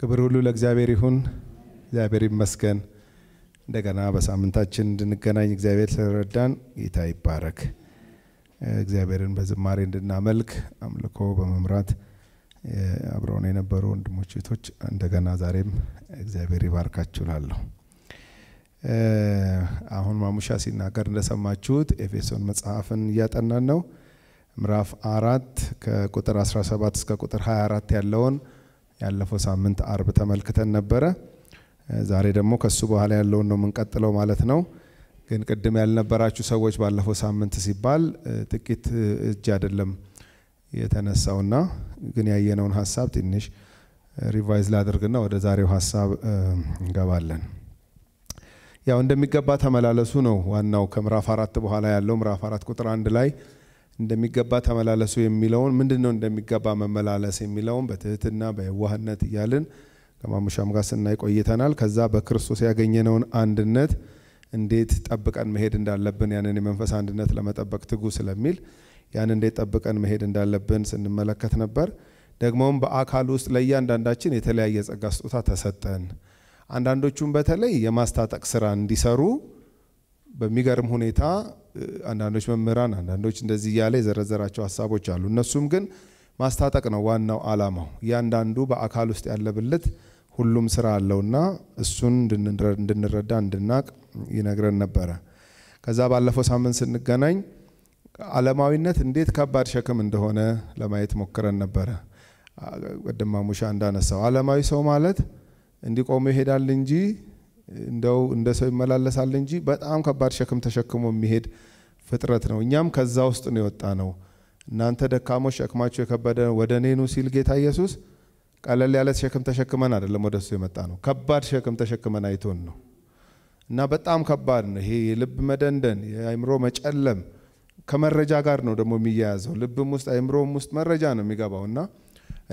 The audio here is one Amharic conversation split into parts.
ክብር ሁሉ ለእግዚአብሔር ይሁን። እግዚአብሔር ይመስገን። እንደገና በሳምንታችን እንድንገናኝ እግዚአብሔር ስለረዳን ጌታ ይባረክ። እግዚአብሔርን በዝማሬ እንድናመልክ አምልኮ በመምራት አብረውን የነበሩ ወንድሞች ቤቶች እንደገና ዛሬም እግዚአብሔር ይባርካችሁላለሁ። አሁን ማሙሻ ሲናገር እንደሰማችሁት ኤፌሶን መጽሐፍን እያጠናን ነው። ምዕራፍ አራት ከቁጥር 17 እስከ ቁጥር 24 ያለውን ያለፈው ሳምንት አርብ ተመልክተን ነበረ። ዛሬ ደግሞ ከሱ በኋላ ያለውን ነው የምንቀጥለው ማለት ነው። ግን ቅድም ያልነበራችሁ ሰዎች ባለፈው ሳምንት ሲባል ጥቂት እጅ አይደለም የተነሳውና ግን ያየነውን ሀሳብ ትንሽ ሪቫይዝ ላድርግና ወደ ዛሬው ሀሳብ እንገባለን። ያው እንደሚገባ ተመላለሱ ነው ዋናው ከምዕራፍ አራት በኋላ ያለው ምዕራፍ አራት ቁጥር አንድ ላይ እንደሚገባ ተመላለሱ የሚለውን ምንድን ነው እንደሚገባ መመላለስ የሚለውን በትህትና በየዋህነት እያልን ከማሙሻም ጋር ስናይ ቆይተናል። ከዛ በክርስቶስ ያገኘነውን አንድነት እንዴት ጠብቀን መሄድ እንዳለብን ያንን የመንፈስ አንድነት ለመጠበቅ ትጉ ስለሚል ያን እንዴት ጠብቀን መሄድ እንዳለብን ስንመለከት ነበር። ደግሞም በአካል ውስጥ ለእያንዳንዳችን የተለያየ ጸጋ ስጦታ ተሰጠን። አንዳንዶቹም በተለይ የማስታጠቅ ስራ እንዲሰሩ በሚገርም ሁኔታ አንዳንዶች መምህራን፣ አንዳንዶች እንደዚህ እያለ የዘረዘራቸው ሀሳቦች አሉ። እነሱም ግን ማስታጠቅ ነው ዋናው አላማው። እያንዳንዱ በአካል ውስጥ ያለ ብልት ሁሉም ስራ አለውና እሱን እንድንረዳ እንድናቅ ይነግረን ነበረ። ከዛ ባለፈው ሳምንት ስንገናኝ አለማዊነት እንዴት ከባድ ሸክም እንደሆነ ለማየት ሞክረን ነበረ። ቅድም ሙሻ እንዳነሳው አለማዊ ሰው ማለት እንዲቆሙ ይሄዳል እንጂ እንደው እንደ ሰው ይመላለሳል እንጂ በጣም ከባድ ሸክም ተሸክሞ የሚሄድ ፍጥረት ነው። እኛም ከዛ ውስጥ ነው የወጣ ነው። እናንተ ደካሞች ሸክማችሁ የከበደ ወደ እኔ ኑ ሲል ጌታ ኢየሱስ ቀለል ያለ ሸክም ተሸክመን አይደለም ወደሱ የመጣ ነው። ከባድ ሸክም ተሸክመን አይቶን ነው እና በጣም ከባድ ነው። ይሄ የልብ መደንደን፣ የአእምሮ መጨለም ከመረጃ ጋር ነው ደግሞ የሚያያዘው። ልብም ውስጥ አይምሮም ውስጥ መረጃ ነው የሚገባው እና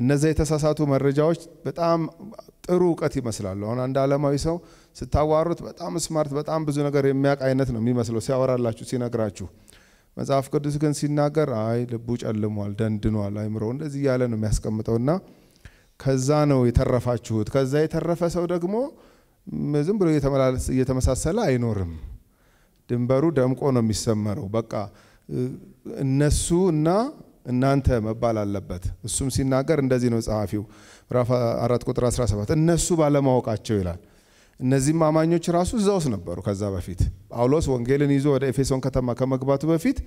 እነዚያ የተሳሳቱ መረጃዎች በጣም ጥሩ እውቀት ይመስላሉ። አሁን አንድ ዓለማዊ ሰው ስታዋሩት በጣም ስማርት፣ በጣም ብዙ ነገር የሚያውቅ አይነት ነው የሚመስለው ሲያወራላችሁ፣ ሲነግራችሁ። መጽሐፍ ቅዱስ ግን ሲናገር አይ ልቡ ጨልሟል፣ ደንድኗል፣ አይምሮ እንደዚህ እያለ ነው የሚያስቀምጠውና ከዛ ነው የተረፋችሁት። ከዛ የተረፈ ሰው ደግሞ ዝም ብሎ እየተመሳሰለ አይኖርም። ድንበሩ ደምቆ ነው የሚሰመረው። በቃ እነሱ እና እናንተ መባል አለበት። እሱም ሲናገር እንደዚህ ነው ጸሐፊው ምዕራፍ 4 ቁጥር 17 እነሱ ባለማወቃቸው ይላል። እነዚህም አማኞች ራሱ እዛውስ ነበሩ። ከዛ በፊት ጳውሎስ ወንጌልን ይዞ ወደ ኤፌሶን ከተማ ከመግባቱ በፊት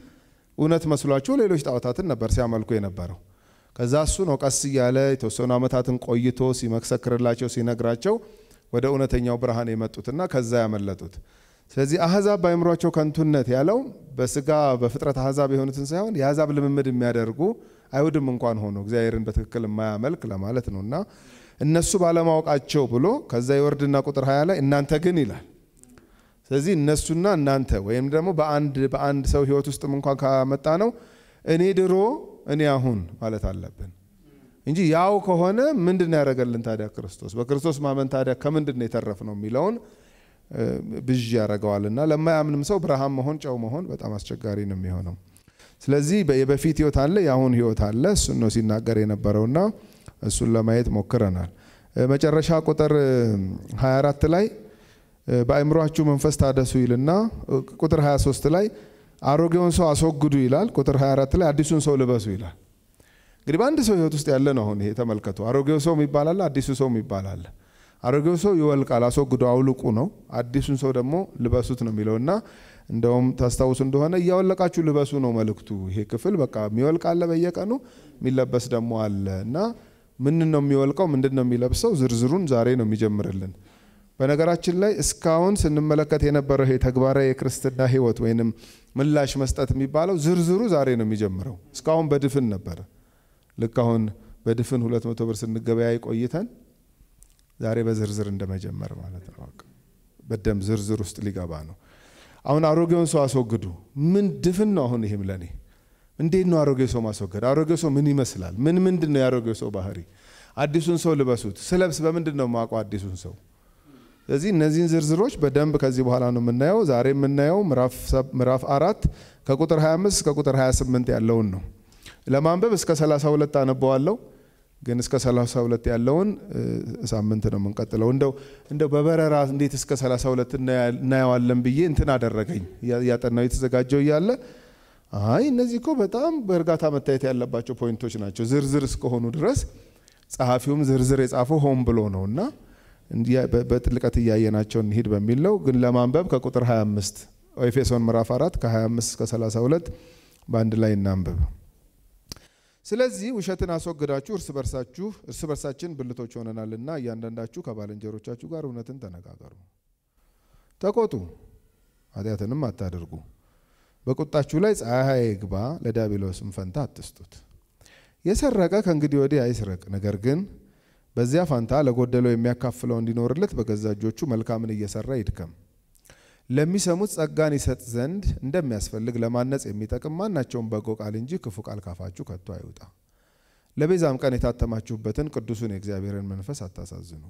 እውነት መስሏቸው ሌሎች ጣዖታትን ነበር ሲያመልኩ የነበረው። ከዛ እሱ ነው ቀስ እያለ የተወሰኑ ዓመታትን ቆይቶ ሲመሰክርላቸው ሲነግራቸው ወደ እውነተኛው ብርሃን የመጡትና ከዛ ያመለጡት። ስለዚህ አህዛብ በአይምሯቸው ከንቱነት ያለው በስጋ በፍጥረት አህዛብ የሆኑትን ሳይሆን የአህዛብ ልምምድ የሚያደርጉ አይሁድም እንኳን ሆኖ እግዚአብሔርን በትክክል የማያመልክ ለማለት ነው እና እነሱ ባለማወቃቸው ብሎ ከዛ የወርድና ቁጥር ሀያ ላይ እናንተ ግን ይላል። ስለዚህ እነሱና እናንተ ወይም ደግሞ በአንድ በአንድ ሰው ህይወት ውስጥም እንኳን ካመጣ ነው እኔ ድሮ እኔ አሁን ማለት አለብን እንጂ ያው ከሆነ ምንድን ያደረገልን ታዲያ ክርስቶስ? በክርስቶስ ማመን ታዲያ ከምንድን የተረፍ ነው የሚለውን ብዥ ያደርገዋልና እና ለማያምንም ሰው ብርሃን መሆን ጨው መሆን በጣም አስቸጋሪ ነው የሚሆነው። ስለዚህ የበፊት ህይወት አለ፣ የአሁን ህይወት አለ። እሱ ነው ሲናገር የነበረውና እሱን ለማየት ሞክረናል። መጨረሻ ቁጥር 24 ላይ በአእምሯችሁ መንፈስ ታደሱ ይልና ቁጥር 23 ላይ አሮጌውን ሰው አስወግዱ ይላል። ቁጥር 24 ላይ አዲሱን ሰው ልበሱ ይላል። እንግዲህ በአንድ ሰው ህይወት ውስጥ ያለ ነው። አሁን ይሄ ተመልከቱ። አሮጌው ሰው ይባላል፣ አዲሱ ሰው ይባላል። አሮጌው ሰው ይወልቃል፣ አስወግዶ አውልቁ ነው። አዲሱን ሰው ደግሞ ልበሱት ነው የሚለው እና እንደውም ታስታውሱ እንደሆነ እያወለቃችሁ ልበሱ ነው መልእክቱ። ይሄ ክፍል በቃ የሚወልቅ አለ በየቀኑ የሚለበስ ደግሞ አለ እና ምን ነው የሚወልቀው፣ ምንድን ነው የሚለብሰው፣ ዝርዝሩን ዛሬ ነው የሚጀምርልን። በነገራችን ላይ እስካሁን ስንመለከት የነበረው የተግባራዊ የክርስትና ህይወት ወይንም ምላሽ መስጠት የሚባለው ዝርዝሩ ዛሬ ነው የሚጀምረው። እስካሁን በድፍን ነበረ። ልክ አሁን በድፍን ሁለት መቶ ብር ስንገበያይ ቆይተን ዛሬ በዝርዝር እንደመጀመር ማለት ነው። በደም ዝርዝር ውስጥ ሊገባ ነው። አሁን አሮጌውን ሰው አስወግዱ። ምን ድፍን ነው? አሁን ይህም ለእኔ እንዴት ነው አሮጌ ሰው ማስወገድ? አሮጌ ሰው ምን ይመስላል? ምን ምንድን ነው የአሮጌ ሰው ባህሪ? አዲሱን ሰው ልበሱት። ስለብስ በምንድን ነው የማውቀው አዲሱን ሰው? ስለዚህ እነዚህን ዝርዝሮች በደንብ ከዚህ በኋላ ነው የምናየው። ዛሬ የምናየው ምዕራፍ አራት ከቁጥር 25 ቁጥር 28 ያለውን ነው። ለማንበብ እስከ 32 አነበዋለሁ። ግን እስከ 32 ያለውን ሳምንት ነው የምንቀጥለው። እንደው እንደው በበረራ እንዴት እስከ 32 እናየዋለን ብዬ እንትን አደረገኝ። እያጠናው የተዘጋጀው እያለ አይ እነዚህ እኮ በጣም በእርጋታ መታየት ያለባቸው ፖይንቶች ናቸው ዝርዝር እስከሆኑ ድረስ ጸሐፊውም ዝርዝር የጻፈው ሆን ብሎ ነው እና በጥልቀት እያየናቸው እንሂድ በሚል ነው። ግን ለማንበብ ከቁጥር 25 ኤፌሶን ምዕራፍ 4 ከ25 እስከ 32 በአንድ ላይ እናንብብ። ስለዚህ ውሸትን አስወግዳችሁ እርስ በርሳችሁ እርስ በርሳችን ብልቶች ሆነናልና እያንዳንዳችሁ ከባልንጀሮቻችሁ ጋር እውነትን ተነጋገሩ። ተቆጡ፣ ኃጢአትንም አታድርጉ። በቁጣችሁ ላይ ፀሐይ ግባ፣ ለዲያብሎስም ፈንታ አትስጡት። የሰረቀ ከእንግዲህ ወዲህ አይስረቅ፣ ነገር ግን በዚያ ፋንታ ለጎደለው የሚያካፍለው እንዲኖርለት በገዛ እጆቹ መልካምን እየሰራ ይድከም። ለሚሰሙት ጸጋን ይሰጥ ዘንድ እንደሚያስፈልግ ለማነጽ የሚጠቅም ማናቸውም በጎ ቃል እንጂ ክፉ ቃል ካፋችሁ ከቶ አይውጣ። ለቤዛም ቀን የታተማችሁበትን ቅዱሱን የእግዚአብሔርን መንፈስ አታሳዝኑ።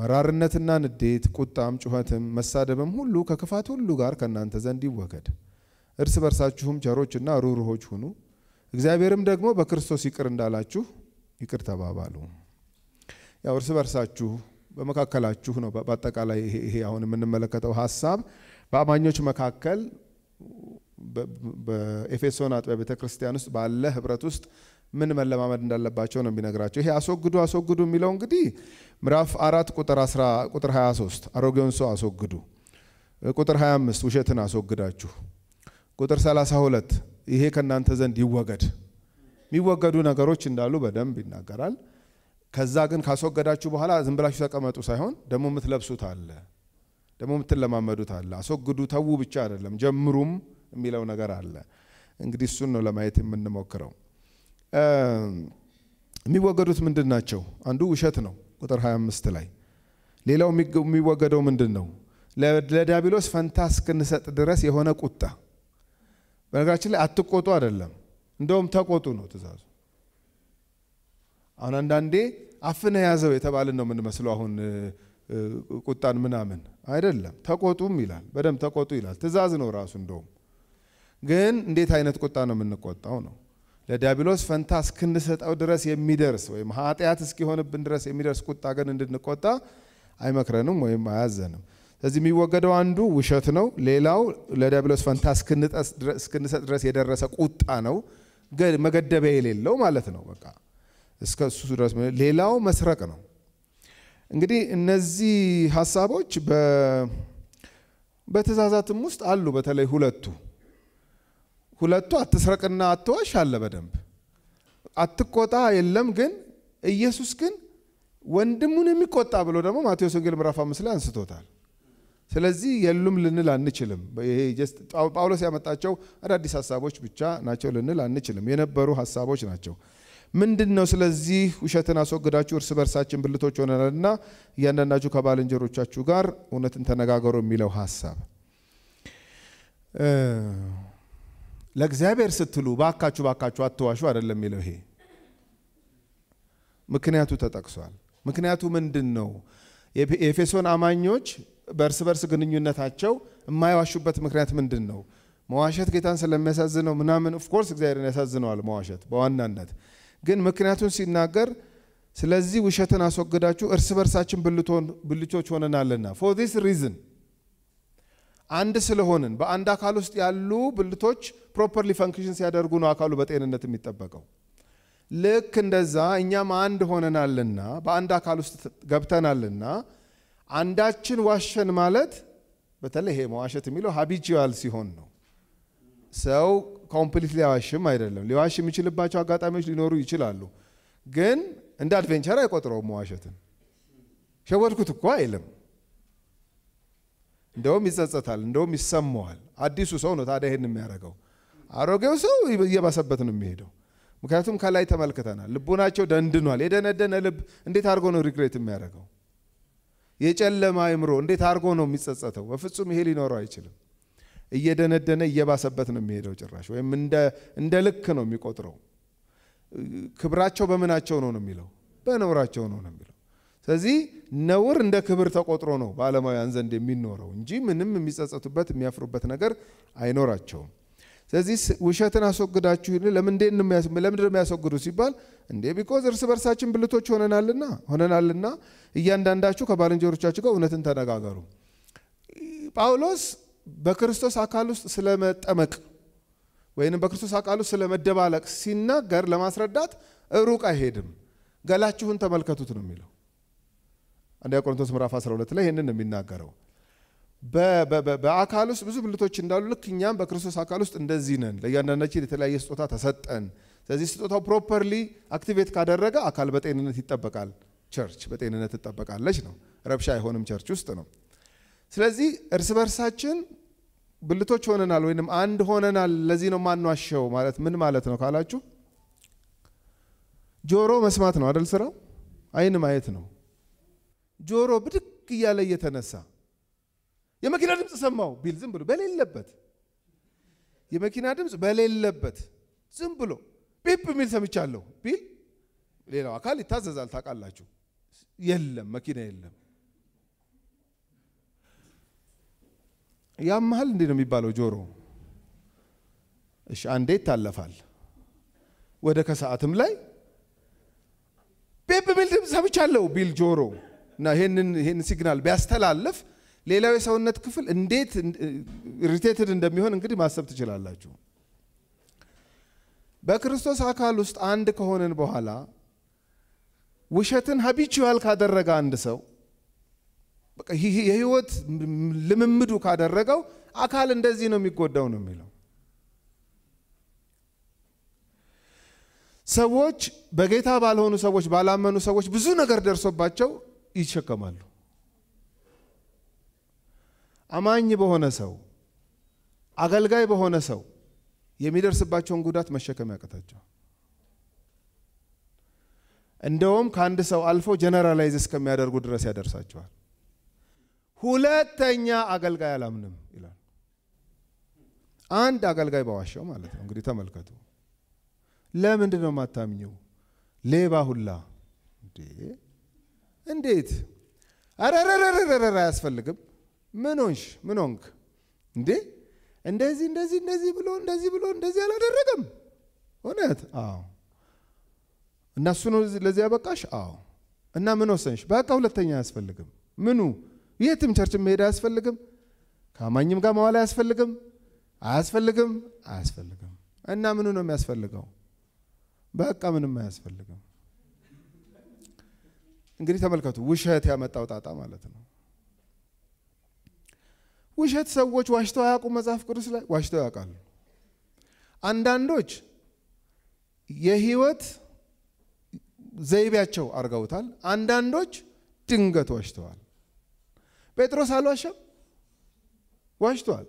መራርነትና ንዴት፣ ቁጣም፣ ጩኸትም፣ መሳደብም ሁሉ ከክፋት ሁሉ ጋር ከእናንተ ዘንድ ይወገድ። እርስ በርሳችሁም ቸሮችና ሩህሩሆች ሁኑ፣ እግዚአብሔርም ደግሞ በክርስቶስ ይቅር እንዳላችሁ ይቅር ተባባሉ። ያው እርስ በርሳችሁ በመካከላችሁ ነው። በአጠቃላይ ይሄ አሁን የምንመለከተው ሀሳብ በአማኞች መካከል በኤፌሶን አጥቢያ ቤተ ክርስቲያን ውስጥ ባለ ህብረት ውስጥ ምን መለማመድ እንዳለባቸው ነው የሚነግራቸው። ይሄ አስወግዱ አስወግዱ የሚለው እንግዲህ ምዕራፍ አራት ቁጥር 23 አሮጌውን ሰው አስወግዱ፣ ቁጥር 25 ውሸትን አስወግዳችሁ፣ ቁጥር 32 ይሄ ከእናንተ ዘንድ ይወገድ። የሚወገዱ ነገሮች እንዳሉ በደንብ ይናገራል። ከዛ ግን ካስወገዳችሁ በኋላ ዝም ብላችሁ ተቀመጡ ሳይሆን ደግሞ የምትለብሱት አለ፣ ደግሞ የምትለማመዱት አለ። አስወግዱ ተዉ ብቻ አይደለም ጀምሩም የሚለው ነገር አለ። እንግዲህ እሱን ነው ለማየት የምንሞክረው። የሚወገዱት ምንድን ናቸው? አንዱ ውሸት ነው ቁጥር 25 ላይ። ሌላው የሚወገደው ምንድን ነው? ለዲያብሎስ ፈንታ እስክንሰጥ ድረስ የሆነ ቁጣ። በነገራችን ላይ አትቆጡ አይደለም፣ እንደውም ተቆጡ ነው ትእዛዙ። አሁን አንዳንዴ አፍነ ያዘው የተባልን ነው የምንመስለው። አሁን ቁጣን ምናምን አይደለም። ተቆጡም ይላል፣ በደንብ ተቆጡ ይላል። ትእዛዝ ነው ራሱ። እንደውም ግን እንዴት አይነት ቁጣ ነው የምንቆጣው ነው ለዲያብሎስ ፈንታ እስክንሰጠው ድረስ የሚደርስ ወይም ኃጢአት እስኪሆንብን ድረስ የሚደርስ ቁጣ ግን እንድንቆጣ አይመክረንም ወይም አያዘንም። ስለዚህ የሚወገደው አንዱ ውሸት ነው። ሌላው ለዲያብሎስ ፈንታ እስክንሰጥ ድረስ የደረሰ ቁጣ ነው፣ መገደቢያ የሌለው ማለት ነው በቃ እስከ እሱ ድረስ ሌላው መስረቅ ነው። እንግዲህ እነዚህ ሀሳቦች በትእዛዛትም ውስጥ አሉ። በተለይ ሁለቱ ሁለቱ አትስረቅና አትዋሽ አለ በደንብ አትቆጣ የለም። ግን ኢየሱስ ግን ወንድሙን የሚቆጣ ብሎ ደግሞ ማቴዎስ ወንጌል ምዕራፍ አምስት ላይ አንስቶታል። ስለዚህ የሉም ልንል አንችልም። ጳውሎስ ያመጣቸው አዳዲስ ሀሳቦች ብቻ ናቸው ልንል አንችልም። የነበሩ ሀሳቦች ናቸው። ምንድን ነው? ስለዚህ ውሸትን አስወግዳችሁ እርስ በርሳችን ብልቶች ሆነናልና እያንዳንዳችሁ ከባልንጀሮቻችሁ ጋር እውነትን ተነጋገሩ የሚለው ሀሳብ ለእግዚአብሔር ስትሉ ባካችሁ ባካችሁ አትዋሹ አይደለም የሚለው ይሄ። ምክንያቱ ተጠቅሷል። ምክንያቱ ምንድን ነው? የኤፌሶን አማኞች በእርስ በርስ ግንኙነታቸው የማይዋሹበት ምክንያት ምንድን ነው? መዋሸት ጌታን ስለሚያሳዝነው ምናምን ኦፍኮርስ እግዚአብሔርን ያሳዝነዋል መዋሸት በዋናነት ግን ምክንያቱን ሲናገር ስለዚህ ውሸትን አስወግዳችሁ እርስ በርሳችን ብልቶች ሆነናልና ፎ ዚስ ሪዝን አንድ ስለሆንን በአንድ አካል ውስጥ ያሉ ብልቶች ፕሮፐርሊ ፈንክሽን ሲያደርጉ ነው አካሉ በጤንነት የሚጠበቀው። ልክ እንደዛ እኛም አንድ ሆነናልና በአንድ አካል ውስጥ ገብተናልና አንዳችን ዋሸን ማለት በተለይ ይሄ መዋሸት የሚለው ሀቢጅዋል ሲሆን ነው። ሰው ኮምፕሊት ሊዋሽም አይደለም። ሊዋሽ የሚችልባቸው አጋጣሚዎች ሊኖሩ ይችላሉ። ግን እንደ አድቬንቸር አይቆጥረውም መዋሸትን። ሸወድኩት እኮ አይልም። እንደውም ይጸጸታል፣ እንደውም ይሰማዋል። አዲሱ ሰው ነው ታዲያ ይሄን የሚያደርገው። አሮጌው ሰው እየባሰበት ነው የሚሄደው። ምክንያቱም ከላይ ተመልክተናል፣ ልቡናቸው ደንድኗል። የደነደነ ልብ እንዴት አድርጎ ነው ሪግሬት የሚያደርገው? የጨለማ አይምሮ እንዴት አድርጎ ነው የሚጸጸተው? በፍጹም ይሄ ሊኖረው አይችልም። እየደነደነ እየባሰበት ነው የሚሄደው ጭራሽ ወይም እንደ ልክ ነው የሚቆጥረው። ክብራቸው በምናቸው ነው ነው የሚለው በነውራቸው ነው ነው የሚለው። ስለዚህ ነውር እንደ ክብር ተቆጥሮ ነው በዓለማውያን ዘንድ የሚኖረው እንጂ ምንም የሚጸጸቱበት የሚያፍሩበት ነገር አይኖራቸውም። ስለዚህ ውሸትን አስወግዳችሁ ለምንድን የሚያስወግዱ ሲባል እንዴ ቢኮዝ እርስ በርሳችን ብልቶች ሆነናልና ሆነናልና እያንዳንዳችሁ ከባልንጀሮቻችሁ ጋር እውነትን ተነጋገሩ። ጳውሎስ በክርስቶስ አካል ውስጥ ስለመጠመቅ ወይንም በክርስቶስ አካል ውስጥ ስለመደባለቅ ሲናገር ለማስረዳት ሩቅ አይሄድም። ገላችሁን ተመልከቱት ነው የሚለው። አንደኛ ቆሮንቶስ ምዕራፍ 12 ላይ ይህንን ነው የሚናገረው። በአካል ውስጥ ብዙ ብልቶች እንዳሉ ልክ እኛም በክርስቶስ አካል ውስጥ እንደዚህ ነን። ለእያንዳንዳችን የተለያየ ስጦታ ተሰጠን። ስለዚህ ስጦታው ፕሮፐርሊ አክቲቬት ካደረገ አካል በጤንነት ይጠበቃል። ቸርች በጤንነት ትጠበቃለች ነው። ረብሻ አይሆንም ቸርች ውስጥ ነው። ስለዚህ እርስ በርሳችን ብልቶች ሆነናል ወይንም አንድ ሆነናል። ለዚህ ነው ማንዋሸው ማለት ምን ማለት ነው ካላችሁ፣ ጆሮ መስማት ነው አደል ስራው፣ አይን ማየት ነው። ጆሮ ብድግ እያለ እየተነሳ የመኪና ድምፅ ሰማው ቢል ዝም ብሎ በሌለበት የመኪና ድምፅ በሌለበት ዝም ብሎ ቢፕ የሚል ሰምቻለሁ ቢል ሌላው አካል ይታዘዛል። ታውቃላችሁ፣ የለም መኪና የለም ያመሃል እንዴ ነው የሚባለው ጆሮ። እሺ አንዴ ይታለፋል። ወደ ከሰዓትም ላይ ቤብ ሚል ድምፅ ሰምቻለሁ ቢል ጆሮ እና ይህንን ሲግናል ቢያስተላልፍ ሌላው የሰውነት ክፍል እንዴት ሪቴትድ እንደሚሆን እንግዲህ ማሰብ ትችላላችሁ። በክርስቶስ አካል ውስጥ አንድ ከሆንን በኋላ ውሸትን ሀቢችዋል ካደረገ አንድ ሰው የህይወት ልምምዱ ካደረገው አካል እንደዚህ ነው የሚጎዳው ነው የሚለው። ሰዎች በጌታ ባልሆኑ ሰዎች፣ ባላመኑ ሰዎች ብዙ ነገር ደርሶባቸው ይሸከማሉ። አማኝ በሆነ ሰው፣ አገልጋይ በሆነ ሰው የሚደርስባቸውን ጉዳት መሸከም ያቀታቸው። እንደውም ከአንድ ሰው አልፎ ጀነራላይዝ እስከሚያደርጉ ድረስ ያደርሳቸዋል። ሁለተኛ አገልጋይ አላምንም ይላል። አንድ አገልጋይ በዋሻው ማለት ነው። እንግዲህ ተመልከቱ። ለምንድን ነው የማታምኘው? ሌባ ሁላ እንዴት? አረረረረረ አያስፈልግም። ምን ሆንሽ? ምን ሆንክ? እንዴ እንደዚህ እንደዚህ እንደዚህ ብሎ እንደዚህ ብሎ እንደዚህ አላደረገም። እውነት? አዎ። እና እሱ ነው ለዚህ ያበቃሽ? አዎ። እና ምን ወሰንሽ? በቃ ሁለተኛ አያስፈልግም። ምኑ የትም ቸርች መሄድ አያስፈልግም። ከአማኝም ጋር መዋል አያስፈልግም። አያስፈልግም፣ አያስፈልግም። እና ምኑ ነው የሚያስፈልገው? በቃ ምንም አያስፈልግም። እንግዲህ ተመልከቱ፣ ውሸት ያመጣው ጣጣ ማለት ነው። ውሸት ሰዎች ዋሽተው አያውቁ መጽሐፍ ቅዱስ ላይ ዋሽተው ያውቃሉ። አንዳንዶች የህይወት ዘይቤያቸው አድርገውታል። አንዳንዶች ድንገት ዋሽተዋል። ጴጥሮስ አልዋሸም፣ ዋሽቷል።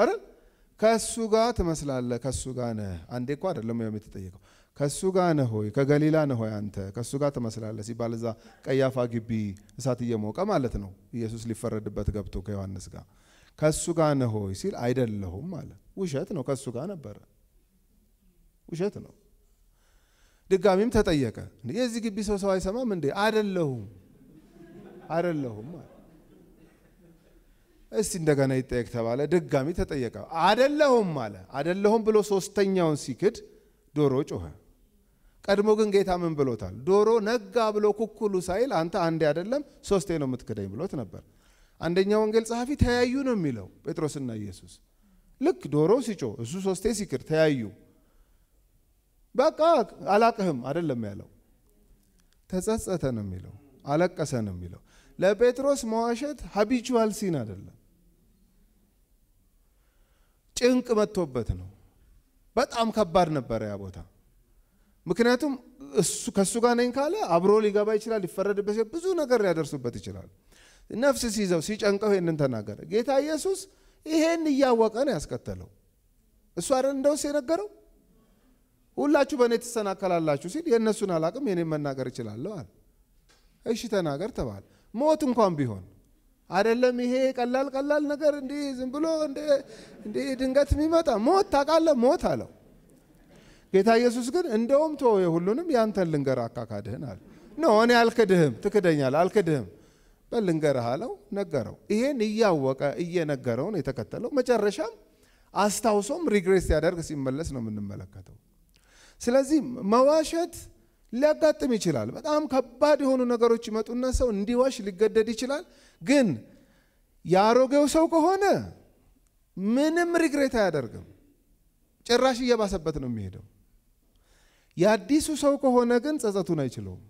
አረ ከእሱ ጋር ትመስላለህ፣ ከእሱ ጋር ነህ። አንዴ እኮ አይደለም ያው ከእሱ ጋር ነህ ሆይ ከገሊላ ነህ ሆይ አንተ ከእሱ ጋር ትመስላለህ ሲባል እዛ ቀያፋ ግቢ እሳት እየሞቀ ማለት ነው። ኢየሱስ ሊፈረድበት ገብቶ ከዮሐንስ ጋር ከእሱ ጋር ነህ ሆይ ሲል አይደለሁም አለ። ውሸት ነው፣ ከእሱ ጋር ነበረ። ውሸት ነው። ድጋሚም ተጠየቀ። የዚህ ግቢ ሰው ሰው አይሰማም እንዴ? አይደለሁም አይደለሁም አለ። እስቲ እንደገና ይጠየቅ ተባለ። ድጋሚ ተጠየቀ። አደለሁም አለ። አደለሁም ብሎ ሶስተኛውን ሲክድ ዶሮ ጮኸ። ቀድሞ ግን ጌታ ምን ብሎታል? ዶሮ ነጋ ብሎ ኩኩሉ ሳይል አንተ አንዴ አይደለም ሶስቴ ነው የምትክደኝ ብሎት ነበር። አንደኛው ወንጌል ጸሐፊ ተያዩ ነው የሚለው ጴጥሮስና ኢየሱስ። ልክ ዶሮ ሲጮ እሱ ሶስቴ ሲክድ ተያዩ። በቃ አላቅህም አደለም ያለው፣ ተጸጸተ ነው የሚለው፣ አለቀሰ ነው የሚለው። ለጴጥሮስ መዋሸት ሀቢቹዋል ሲን አደለም ጭንቅ መጥቶበት ነው። በጣም ከባድ ነበረ ያ ቦታ። ምክንያቱም እሱ ከእሱ ጋር ነኝ ካለ አብሮ ሊገባ ይችላል፣ ሊፈረድበት ብዙ ነገር ሊያደርሱበት ይችላል። ነፍስ ሲይዘው ሲጨንቀው ይህንን ተናገረ። ጌታ ኢየሱስ ይሄን እያወቀ ነው ያስከተለው። እሱ አይደል እንደውስ የነገረው ሁላችሁ በእኔ ትሰናከላላችሁ ሲል የእነሱን አላቅም የኔ መናገር እችላለሁ አለ። እሺ ተናገር ተባለ። ሞት እንኳን ቢሆን አይደለም ይሄ ቀላል ቀላል ነገር እንዲህ ዝም ብሎ እንዲህ ድንገት የሚመጣ ሞት ታውቃለህ፣ ሞት አለው። ጌታ ኢየሱስ ግን እንደውም ቶ የሁሉንም ያንተን ልንገር አካካድህን አለ። ኖ እኔ አልክድህም፣ ትክደኛል፣ አልክድህም በልንገርህ አለው። ነገረው። ይሄን እያወቀ እየነገረውን የተከተለው መጨረሻም አስታውሶም ሪግሬስ ሲያደርግ ሲመለስ ነው የምንመለከተው። ስለዚህ መዋሸት ሊያጋጥም ይችላል። በጣም ከባድ የሆኑ ነገሮች ይመጡና ሰው እንዲዋሽ ሊገደድ ይችላል። ግን ያሮገው ሰው ከሆነ ምንም ሪግሬት አያደርግም። ጭራሽ እየባሰበት ነው የሚሄደው። የአዲሱ ሰው ከሆነ ግን ጸጸቱን አይችለውም።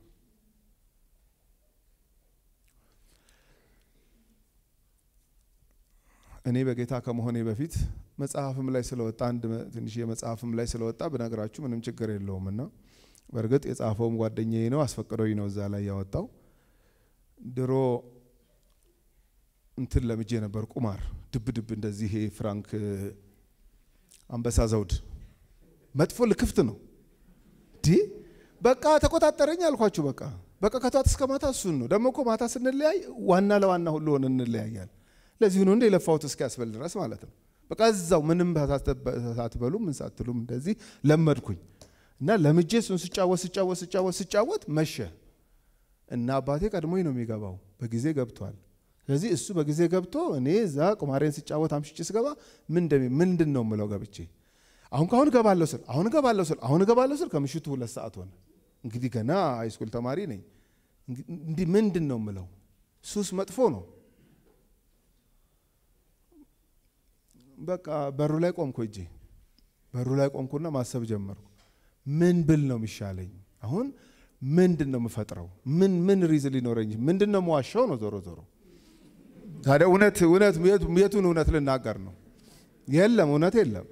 እኔ በጌታ ከመሆኔ በፊት መጽሐፍም ላይ ስለወጣ አንድ ትንሽ የመጽሐፍም ላይ ስለወጣ ብነግራችሁ ምንም ችግር የለውም እና በእርግጥ የጻፈውም ጓደኛዬ ነው አስፈቅዶኝ ነው እዛ ላይ ያወጣው ድሮ እንትን ለምጄ ነበር ቁማር ድብ ድብ እንደዚህ ፍራንክ አንበሳ ዘውድ መጥፎ ልክፍት ነው። ዲ በቃ ተቆጣጠረኝ አልኳችሁ። በቃ በቃ ከቷት እስከ ማታ እሱን ነው። ደግሞ እኮ ማታ ስንለያይ ዋና ለዋና ሁሉ ሆነ እንለያያል። ለዚህ ነው እንደ የለፋሁት ያስበል ድረስ ማለት ነው። በቃ እዛው ምንም ሳትበሉ ምን ሳትሉም እንደዚህ ለመድኩኝ እና ለምጄ እሱን ስጫወት ስጫወት ስጫወት ስጫወት መሸ እና አባቴ ቀድሞኝ ነው የሚገባው። በጊዜ ገብቷል። ስለዚህ እሱ በጊዜ ገብቶ እኔ እዛ ቁማሬን ሲጫወት አምሽጭ ስገባ ምንድን ነው ምለው ገብቼ አሁን ከአሁን እገባለሁ ስል አሁን እገባለሁ ስል አሁን እገባለሁ ስል ከምሽቱ ሁለት ሰዓት ሆነ። እንግዲህ ገና ሃይስኩል ተማሪ ነኝ። እንዲህ ምንድን ነው ምለው? ሱስ መጥፎ ነው። በቃ በሩ ላይ ቆምኩ እጄ በሩ ላይ ቆምኩና ማሰብ ጀመርኩ። ምን ብል ነው የሚሻለኝ? አሁን ምንድን ነው የምፈጥረው? ምን ምን ሪዝን ሊኖረኝ? ምንድን ነው መዋሻው ነው ዞሮ ዞሮ ታዲያ እውነት እውነት የቱን እውነት ልናገር ነው? የለም እውነት የለም።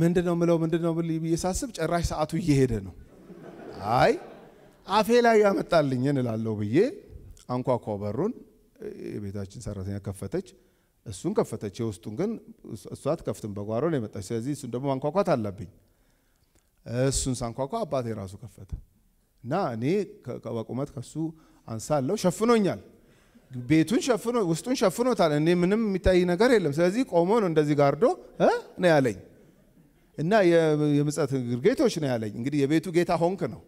ምንድነው ምለው ምንድነው ብል ብዬ ሳስብ ጭራሽ ሰዓቱ እየሄደ ነው። አይ አፌ ላይ ያመጣልኝን እላለሁ ብዬ አንኳኳ በሩን። የቤታችን ሰራተኛ ከፈተች፣ እሱን ከፈተች። የውስጡን ግን እሷ አትከፍትም፣ በጓሮ ነው የመጣች። ስለዚህ እሱን ደግሞ ማንኳኳት አለብኝ። እሱን ሳንኳኳ አባቴ ራሱ ከፈተ እና እኔ በቁመት ከሱ አንሳለሁ፣ ሸፍኖኛል ቤቱን ሸፍኖ ውስጡን ሸፍኖታል። እኔ ምንም የሚታይ ነገር የለም። ስለዚህ ቆሞ ነው እንደዚህ ጋርዶ ነው ያለኝ እና የምጸት ግርጌቶች ነው ያለኝ። እንግዲህ የቤቱ ጌታ ሆንክ ነው።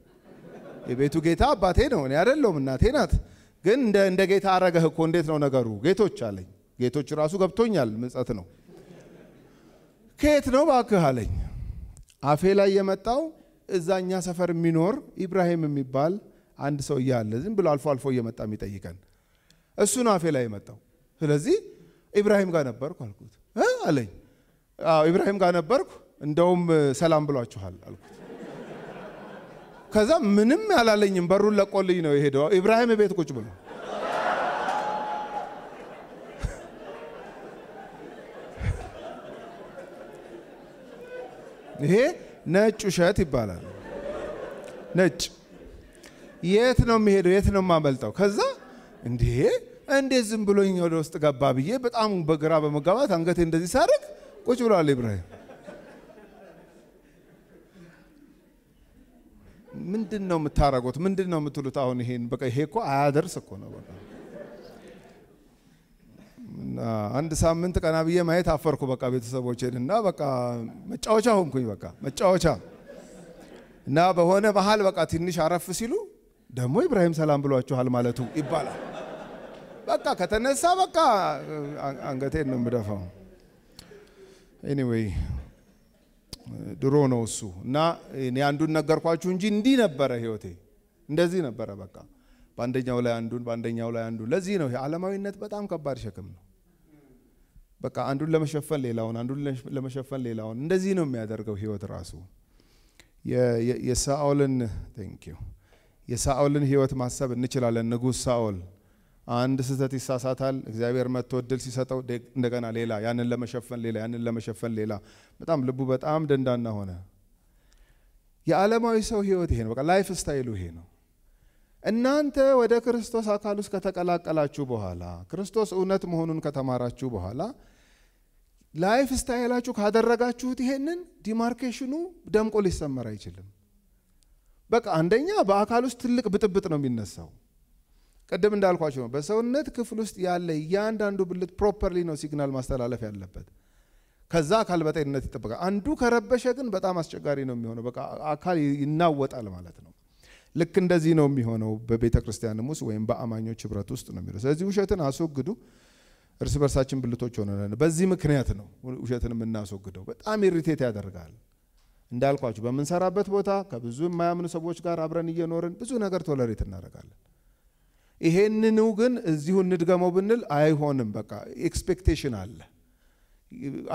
የቤቱ ጌታ አባቴ ነው፣ እኔ አይደለሁም፣ እናቴ ናት። ግን እንደ ጌታ አረገህ እኮ። እንዴት ነው ነገሩ? ጌቶች አለኝ። ጌቶች ራሱ ገብቶኛል። ምጸት ነው። ከየት ነው ባክህ አለኝ። አፌ ላይ የመጣው እዛኛ ሰፈር የሚኖር ኢብራሂም የሚባል አንድ ሰው እያለ ዝም ብሎ አልፎ አልፎ እየመጣ የሚጠይቀን እሱን አፌ ላይ የመጣው። ስለዚህ ኢብራሂም ጋር ነበርኩ አልኩት አለኝ። ኢብራሂም ጋር ነበርኩ፣ እንደውም ሰላም ብሏችኋል አልኩት። ከዛ ምንም ያላለኝም በሩን ለቆልኝ ነው የሄደው። ኢብራሂም ቤት ቁጭ ብሎ ይሄ ነጭ ውሸት ይባላል። ነጭ የት ነው የሚሄደው? የት ነው የማመልጠው? ከዛ እንዴ እንዴት ዝም ብሎኝ ወደ ውስጥ ገባ ብዬ በጣም በግራ በመጋባት አንገቴ እንደዚህ ሳደርግ ቁጭ ብሏል ኢብራሂም። ምንድን ነው የምታረጉት? ምንድን ነው የምትሉት? አሁን ይሄን በቃ ይሄ እኮ አያደርስ እኮ ነው። በቃ አንድ ሳምንት ቀና ብዬ ማየት አፈርኩ። በቃ ቤተሰቦችን እና በቃ መጫወቻ ሆንኩኝ። በቃ መጫወቻ እና በሆነ መሀል በቃ ትንሽ አረፍ ሲሉ ደግሞ ኢብራሂም ሰላም ብሏችኋል ማለቱ ይባላል። በቃ ከተነሳ በቃ አንገቴን ነው የምደፋው። ኤኒዌይ ድሮ ነው እሱ እና እኔ አንዱን ነገርኳችሁ እንጂ እንዲህ ነበረ ህይወቴ፣ እንደዚህ ነበረ በቃ በአንደኛው ላይ አንዱን በአንደኛው ላይ አንዱን። ለዚህ ነው ዓለማዊነት በጣም ከባድ ሸክም ነው። በቃ አንዱን ለመሸፈን ሌላውን፣ አንዱን ለመሸፈን ሌላውን። እንደዚህ ነው የሚያደርገው ህይወት ራሱ። የሳኦልን ቴንክ የሳኦልን ህይወት ማሰብ እንችላለን። ንጉሥ ሳኦል አንድ ስህተት ይሳሳታል። እግዚአብሔር መጥቶ እድል ሲሰጠው እንደገና ሌላ ያንን ለመሸፈን ሌላ ያንን ለመሸፈን ሌላ፣ በጣም ልቡ በጣም ደንዳና ሆነ። የዓለማዊ ሰው ህይወት ይሄ ነው። በቃ ላይፍ ስታይሉ ይሄ ነው። እናንተ ወደ ክርስቶስ አካል ውስጥ ከተቀላቀላችሁ በኋላ ክርስቶስ እውነት መሆኑን ከተማራችሁ በኋላ ላይፍ ስታይላችሁ ካደረጋችሁት ይሄንን ዲማርኬሽኑ ደምቆ ሊሰመር አይችልም። በቃ አንደኛ በአካል ውስጥ ትልቅ ብጥብጥ ነው የሚነሳው። ቅድም እንዳልኳቸው ነው። በሰውነት ክፍል ውስጥ ያለ እያንዳንዱ ብልት ፕሮፐርሊ ነው ሲግናል ማስተላለፍ ያለበት። ከዛ አካል በጤንነት ይጠበቃል። አንዱ ከረበሸ ግን በጣም አስቸጋሪ ነው የሚሆነው። በቃ አካል ይናወጣል ማለት ነው። ልክ እንደዚህ ነው የሚሆነው በቤተ ክርስቲያንም ውስጥ ወይም በአማኞች ህብረት ውስጥ ነው የሚለው። ስለዚህ ውሸትን አስወግዱ፣ እርስ በርሳችን ብልቶች ሆነን። በዚህ ምክንያት ነው ውሸትን የምናስወግደው። በጣም ኢሪቴት ያደርጋል። እንዳልኳችሁ በምንሰራበት ቦታ ከብዙ የማያምኑ ሰዎች ጋር አብረን እየኖርን ብዙ ነገር ቶለሬት እናደርጋለን። ይሄንኑ ግን እዚሁ እንድገመው ብንል አይሆንም። በቃ ኤክስፔክቴሽን አለ።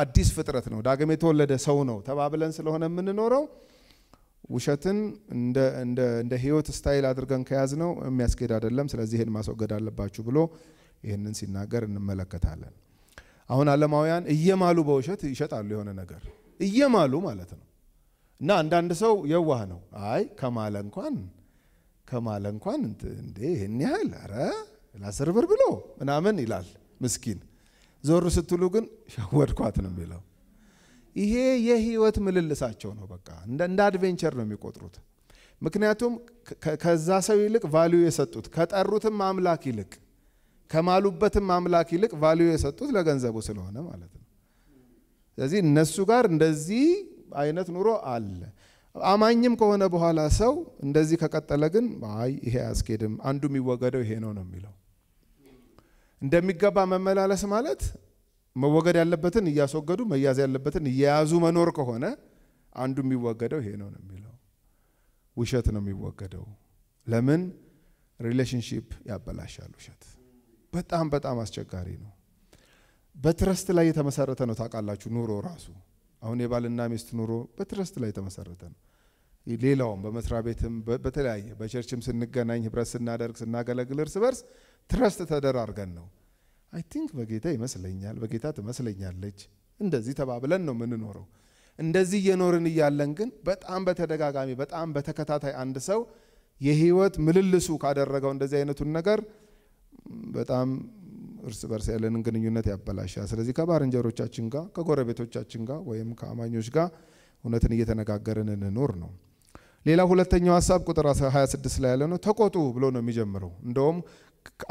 አዲስ ፍጥረት ነው፣ ዳግም የተወለደ ሰው ነው ተባብለን ስለሆነ የምንኖረው ውሸትን እንደ ህይወት ስታይል አድርገን ከያዝ ነው የሚያስኬድ አይደለም። ስለዚህ ይህን ማስወገድ አለባችሁ ብሎ ይህንን ሲናገር እንመለከታለን። አሁን አለማውያን እየማሉ በውሸት ይሸጣሉ የሆነ ነገር እየማሉ ማለት ነው። እና አንዳንድ ሰው የዋህ ነው። አይ ከማለ እንኳን ከማለ እንኳን እንዴ ይህን ያህል ኧረ ለአስር ብር ብሎ ምናምን ይላል ምስኪን። ዞር ስትሉ ግን ሸወድኳት ነው የሚለው። ይሄ የህይወት ምልልሳቸው ነው። በቃ እንደ አድቬንቸር ነው የሚቆጥሩት። ምክንያቱም ከዛ ሰው ይልቅ ቫሊዩ የሰጡት ከጠሩትም አምላክ ይልቅ ከማሉበትም አምላክ ይልቅ ቫሊዩ የሰጡት ለገንዘቡ ስለሆነ ማለት ነው። ስለዚህ እነሱ ጋር እንደዚህ አይነት ኑሮ አለ። አማኝም ከሆነ በኋላ ሰው እንደዚህ ከቀጠለ ግን አይ ይሄ አያስኬድም፣ አንዱ የሚወገደው ይሄ ነው ነው የሚለው። እንደሚገባ መመላለስ ማለት መወገድ ያለበትን እያስወገዱ መያዝ ያለበትን እየያዙ መኖር ከሆነ አንዱ የሚወገደው ይሄ ነው ነው የሚለው። ውሸት ነው የሚወገደው። ለምን ሪሌሽንሺፕ ያበላሻል። ውሸት በጣም በጣም አስቸጋሪ ነው። በትረስት ላይ የተመሰረተ ነው። ታውቃላችሁ ኑሮ ራሱ አሁን የባልና ሚስት ኑሮ በትረስት ላይ የተመሰረተ ነው። ሌላውም በመስሪያ ቤትም በተለያየ በቸርችም ስንገናኝ ህብረት ስናደርግ ስናገለግል እርስ በርስ ትረስት ተደራርገን ነው። አይ ቲንክ በጌታ ይመስለኛል፣ በጌታ ትመስለኛለች። እንደዚህ ተባብለን ነው የምንኖረው። እንደዚህ እየኖርን እያለን ግን በጣም በተደጋጋሚ በጣም በተከታታይ አንድ ሰው የህይወት ምልልሱ ካደረገው እንደዚህ አይነቱን ነገር በጣም እርስ በርስ ያለንን ግንኙነት ያበላሻል። ስለዚህ ከባልንጀሮቻችን ጋር ከጎረቤቶቻችን ጋር ወይም ከአማኞች ጋር እውነትን እየተነጋገርን እንኖር ነው። ሌላ ሁለተኛው ሀሳብ ቁጥር 26 ላይ ያለ ነው። ተቆጡ ብሎ ነው የሚጀምረው። እንደውም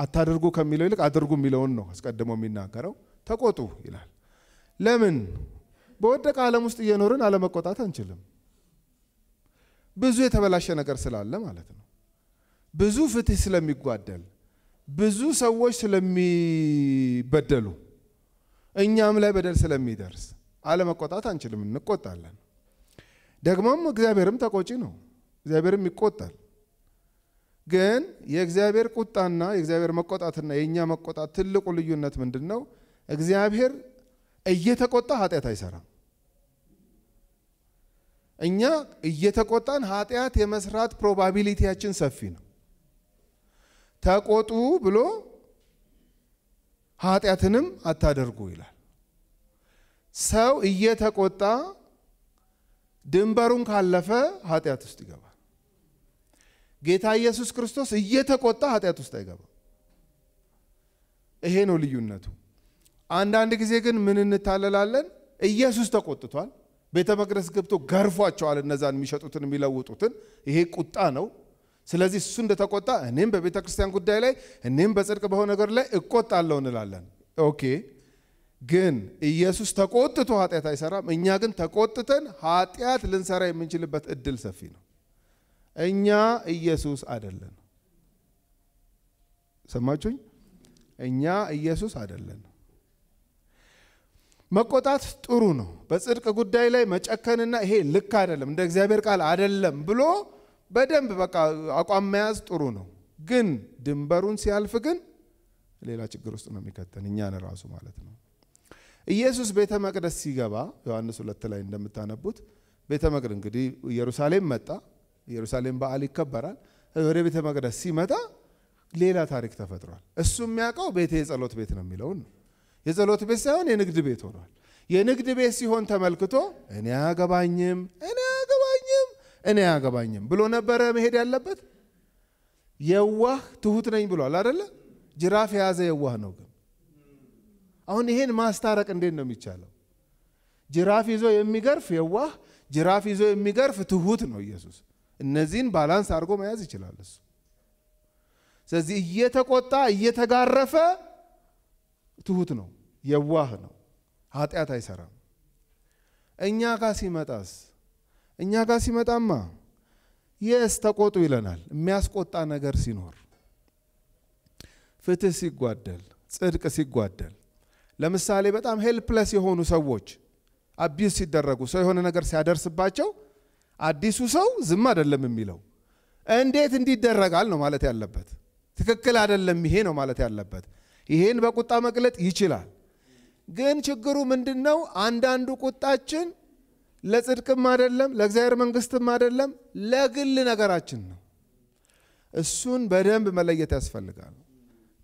አታድርጉ ከሚለው ይልቅ አድርጉ የሚለውን ነው አስቀድሞ የሚናገረው። ተቆጡ ይላል። ለምን? በወደቀ ዓለም ውስጥ እየኖርን አለመቆጣት አንችልም። ብዙ የተበላሸ ነገር ስላለ ማለት ነው። ብዙ ፍትህ ስለሚጓደል ብዙ ሰዎች ስለሚበደሉ እኛም ላይ በደል ስለሚደርስ አለመቆጣት አንችልም፣ እንቆጣለን። ደግሞም እግዚአብሔርም ተቆጪ ነው፣ እግዚአብሔርም ይቆጣል። ግን የእግዚአብሔር ቁጣና የእግዚአብሔር መቆጣትና የእኛ መቆጣት ትልቁ ልዩነት ምንድን ነው? እግዚአብሔር እየተቆጣ ኃጢአት አይሰራም። እኛ እየተቆጣን ኃጢአት የመስራት ፕሮባቢሊቲያችን ሰፊ ነው። ተቆጡ ብሎ ኃጢአትንም አታደርጉ ይላል። ሰው እየተቆጣ ድንበሩን ካለፈ ኃጢአት ውስጥ ይገባል። ጌታ ኢየሱስ ክርስቶስ እየተቆጣ ኃጢአት ውስጥ አይገባም። ይሄ ነው ልዩነቱ። አንዳንድ ጊዜ ግን ምን እንታለላለን? ኢየሱስ ተቆጥቷል። ቤተ መቅደስ ገብቶ ገርፏቸዋል እነዛን የሚሸጡትን የሚለውጡትን። ይሄ ቁጣ ነው። ስለዚህ እሱ እንደተቆጣ እኔም በቤተ ክርስቲያን ጉዳይ ላይ እኔም በጽድቅ በሆነ ነገር ላይ እቆጣለሁ እንላለን። ኦኬ ግን ኢየሱስ ተቆጥቶ ኃጢአት አይሰራም። እኛ ግን ተቆጥተን ኃጢአት ልንሰራ የምንችልበት እድል ሰፊ ነው። እኛ ኢየሱስ አይደለን። ሰማችሁኝ? እኛ ኢየሱስ አይደለን። መቆጣት ጥሩ ነው። በጽድቅ ጉዳይ ላይ መጨከንና ይሄ ልክ አይደለም፣ እንደ እግዚአብሔር ቃል አይደለም ብሎ በደንብ በቃ አቋም መያዝ ጥሩ ነው፣ ግን ድንበሩን ሲያልፍ ግን ሌላ ችግር ውስጥ ነው የሚከተን እኛን ራሱ ማለት ነው። ኢየሱስ ቤተ መቅደስ ሲገባ ዮሐንስ ሁለት ላይ እንደምታነቡት ቤተ መቅደስ እንግዲህ ኢየሩሳሌም መጣ። ኢየሩሳሌም በዓል ይከበራል። ወደ ቤተ መቅደስ ሲመጣ ሌላ ታሪክ ተፈጥሯል። እሱ የሚያውቀው ቤቴ የጸሎት ቤት ነው የሚለውን ነው። የጸሎት ቤት ሳይሆን የንግድ ቤት ሆኗል። የንግድ ቤት ሲሆን ተመልክቶ እኔ አያገባኝም እኔ አያገባ እኔ አያገባኝም ብሎ ነበረ መሄድ ያለበት። የዋህ ትሁት ነኝ ብሏል አደለ? ጅራፍ የያዘ የዋህ ነው። ግን አሁን ይሄን ማስታረቅ እንዴት ነው የሚቻለው? ጅራፍ ይዞ የሚገርፍ የዋህ፣ ጅራፍ ይዞ የሚገርፍ ትሁት ነው ኢየሱስ። እነዚህን ባላንስ አድርጎ መያዝ ይችላል እሱ። ስለዚህ እየተቆጣ እየተጋረፈ ትሁት ነው፣ የዋህ ነው፣ ኃጢአት አይሰራም። እኛ ጋር ሲመጣስ እኛ ጋር ሲመጣማ የስ ተቆጡ ይለናል። የሚያስቆጣ ነገር ሲኖር፣ ፍትህ ሲጓደል፣ ጽድቅ ሲጓደል፣ ለምሳሌ በጣም ሄልፕለስ የሆኑ ሰዎች አቢዩዝ ሲደረጉ ሰው የሆነ ነገር ሲያደርስባቸው አዲሱ ሰው ዝም አይደለም የሚለው እንዴት እንዲደረጋል ነው ማለት ያለበት። ትክክል አይደለም ይሄ ነው ማለት ያለበት። ይሄን በቁጣ መግለጥ ይችላል። ግን ችግሩ ምንድን ነው? አንዳንዱ ቁጣችን ለጽድቅም አይደለም፣ ለእግዚአብሔር መንግስትም አይደለም፣ ለግል ነገራችን ነው። እሱን በደንብ መለየት ያስፈልጋል።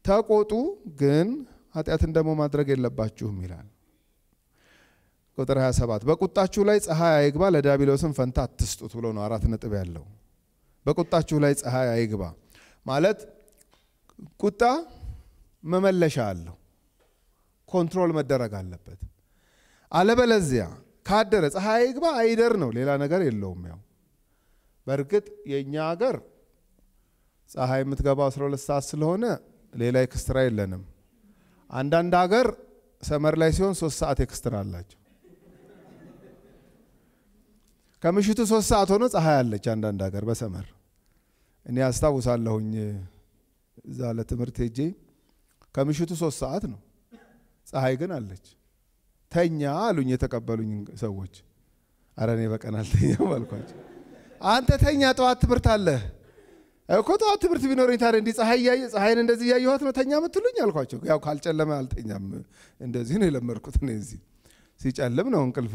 ተቆጡ፣ ግን ኃጢአትን ደግሞ ማድረግ የለባችሁም ይላል። ቁጥር 27 በቁጣችሁ ላይ ፀሐይ አይግባ፣ ለዲያብሎስም ፈንታ አትስጡት ብሎ ነው አራት ነጥብ ያለው። በቁጣችሁ ላይ ፀሐይ አይግባ ማለት ቁጣ መመለሻ አለው። ኮንትሮል መደረግ አለበት። አለበለዚያ ካደረ ፀሐይ ግባ አይደር ነው፣ ሌላ ነገር የለውም። ያው በእርግጥ የእኛ ሀገር ፀሐይ የምትገባው 12 ሰዓት ስለሆነ ሌላ ኤክስትራ የለንም። አንዳንድ ሀገር ሰመር ላይ ሲሆን ሶስት ሰዓት ኤክስትራ አላቸው። ከምሽቱ ሶስት ሰዓት ሆኖ ፀሐይ አለች አንዳንድ ሀገር በሰመር እኔ አስታውሳለሁኝ እዛ ለትምህርት ሄጄ ከምሽቱ ሶስት ሰዓት ነው፣ ፀሐይ ግን አለች። ተኛ አሉኝ የተቀበሉኝ ሰዎች። አረ እኔ በቀን አልተኛም አልኳቸው። አንተ ተኛ ጠዋት ትምህርት አለ እኮ ጠዋት ትምህርት ቢኖረኝ ታዲያ እንዲህ ፀሐይ ፀሐይን እንደዚህ እያየኋት ነው ተኛ የምትሉኝ አልኳቸው። ያው ካልጨለመ አልተኛም። እንደዚህ ነው የለመድኩት እኔ እዚህ ሲጨልም ነው እንቅልፍ።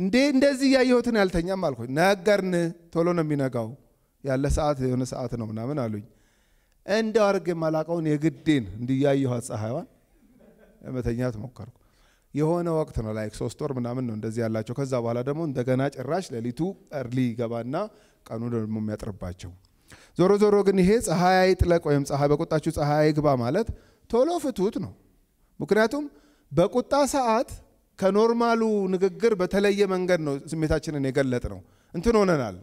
እንዴ እንደዚህ እያየሁትን ያልተኛም አልኩ። ነገርን ቶሎ ነው የሚነጋው ያለ ሰዓት የሆነ ሰዓት ነው ምናምን አሉኝ። እንደው አድርጌ የማላቀውን የግዴን እንዲያየኋት ፀሐይዋን መተኛት ሞከርኩ። የሆነ ወቅት ነው ላይክ ሶስት ወር ምናምን ነው እንደዚህ ያላቸው። ከዛ በኋላ ደግሞ እንደገና ጭራሽ ሌሊቱ እርሊ ይገባና ቀኑ ደግሞ የሚያጥርባቸው። ዞሮ ዞሮ ግን ይሄ ፀሐይ አይጥለቅ ወይም ፀሐይ በቁጣችሁ ፀሐይ አይግባ ማለት ቶሎ ፍቱት ነው። ምክንያቱም በቁጣ ሰዓት ከኖርማሉ ንግግር በተለየ መንገድ ነው ስሜታችንን የገለጥ ነው። እንትን ሆነናል፣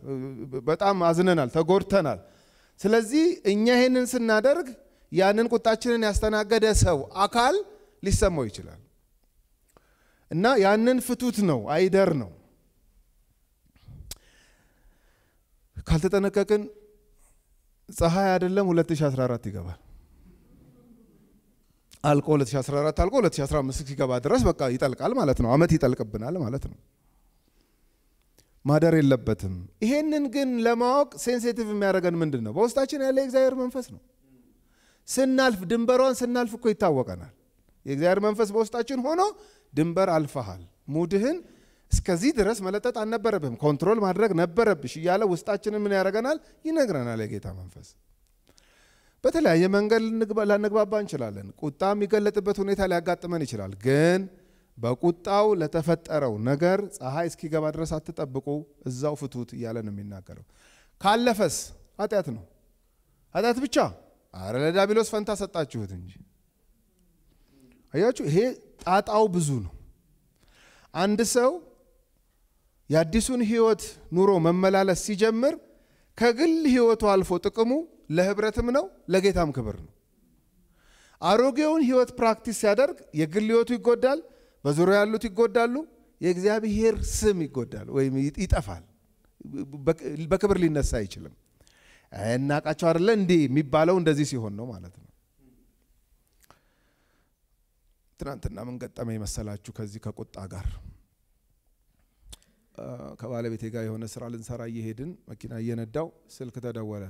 በጣም አዝነናል፣ ተጎድተናል። ስለዚህ እኛ ይሄንን ስናደርግ ያንን ቁጣችንን ያስተናገደ ሰው አካል ሊሰማው ይችላል። እና ያንን ፍቱት ነው አይደር ነው። ካልተጠነቀቅን ፀሐይ አይደለም 2014 ይገባል አልቆ 2014 አልቆ 2015 ሲገባ ድረስ በቃ ይጠልቃል ማለት ነው። አመት ይጠልቅብናል ማለት ነው። ማደር የለበትም። ይሄንን ግን ለማወቅ ሴንሲቲቭ የሚያደርገን ምንድን ነው? በውስጣችን ያለ የእግዚአብሔር መንፈስ ነው። ስናልፍ ድንበሯን ስናልፍ እኮ ይታወቀናል። የእግዚአብሔር መንፈስ በውስጣችን ሆኖ ድንበር አልፈሃል፣ ሙድህን እስከዚህ ድረስ መለጠጥ አልነበረብህም፣ ኮንትሮል ማድረግ ነበረብሽ እያለ ውስጣችንን ምን ያደርገናል? ይነግረናል የጌታ መንፈስ። በተለያየ መንገድ ላንግባባ እንችላለን። ቁጣ የሚገለጥበት ሁኔታ ሊያጋጥመን ይችላል። ግን በቁጣው ለተፈጠረው ነገር ፀሐይ እስኪገባ ድረስ አትጠብቁ፣ እዛው ፍቱት እያለ ነው የሚናገረው። ካለፈስ ኃጢአት ነው። ኃጢአት ብቻ? አረ ለዳቢሎስ ፈንታ ሰጣችሁት እንጂ አያችሁ፣ ይሄ ጣጣው ብዙ ነው። አንድ ሰው የአዲሱን ህይወት ኑሮ መመላለስ ሲጀምር ከግል ህይወቱ አልፎ ጥቅሙ ለህብረትም ነው፣ ለጌታም ክብር ነው። አሮጌውን ህይወት ፕራክቲስ ሲያደርግ የግል ህይወቱ ይጎዳል፣ በዙሪያ ያሉት ይጎዳሉ፣ የእግዚአብሔር ስም ይጎዳል ወይም ይጠፋል፣ በክብር ሊነሳ አይችልም። እናቃቸው አደለ እንዲህ የሚባለው እንደዚህ ሲሆን ነው ማለት ነው። ትናንትና ምን ገጠመ የመሰላችሁ? ከዚህ ከቁጣ ጋር ከባለቤቴ ጋር የሆነ ስራ ልንሰራ እየሄድን መኪና እየነዳው ስልክ ተደወለ።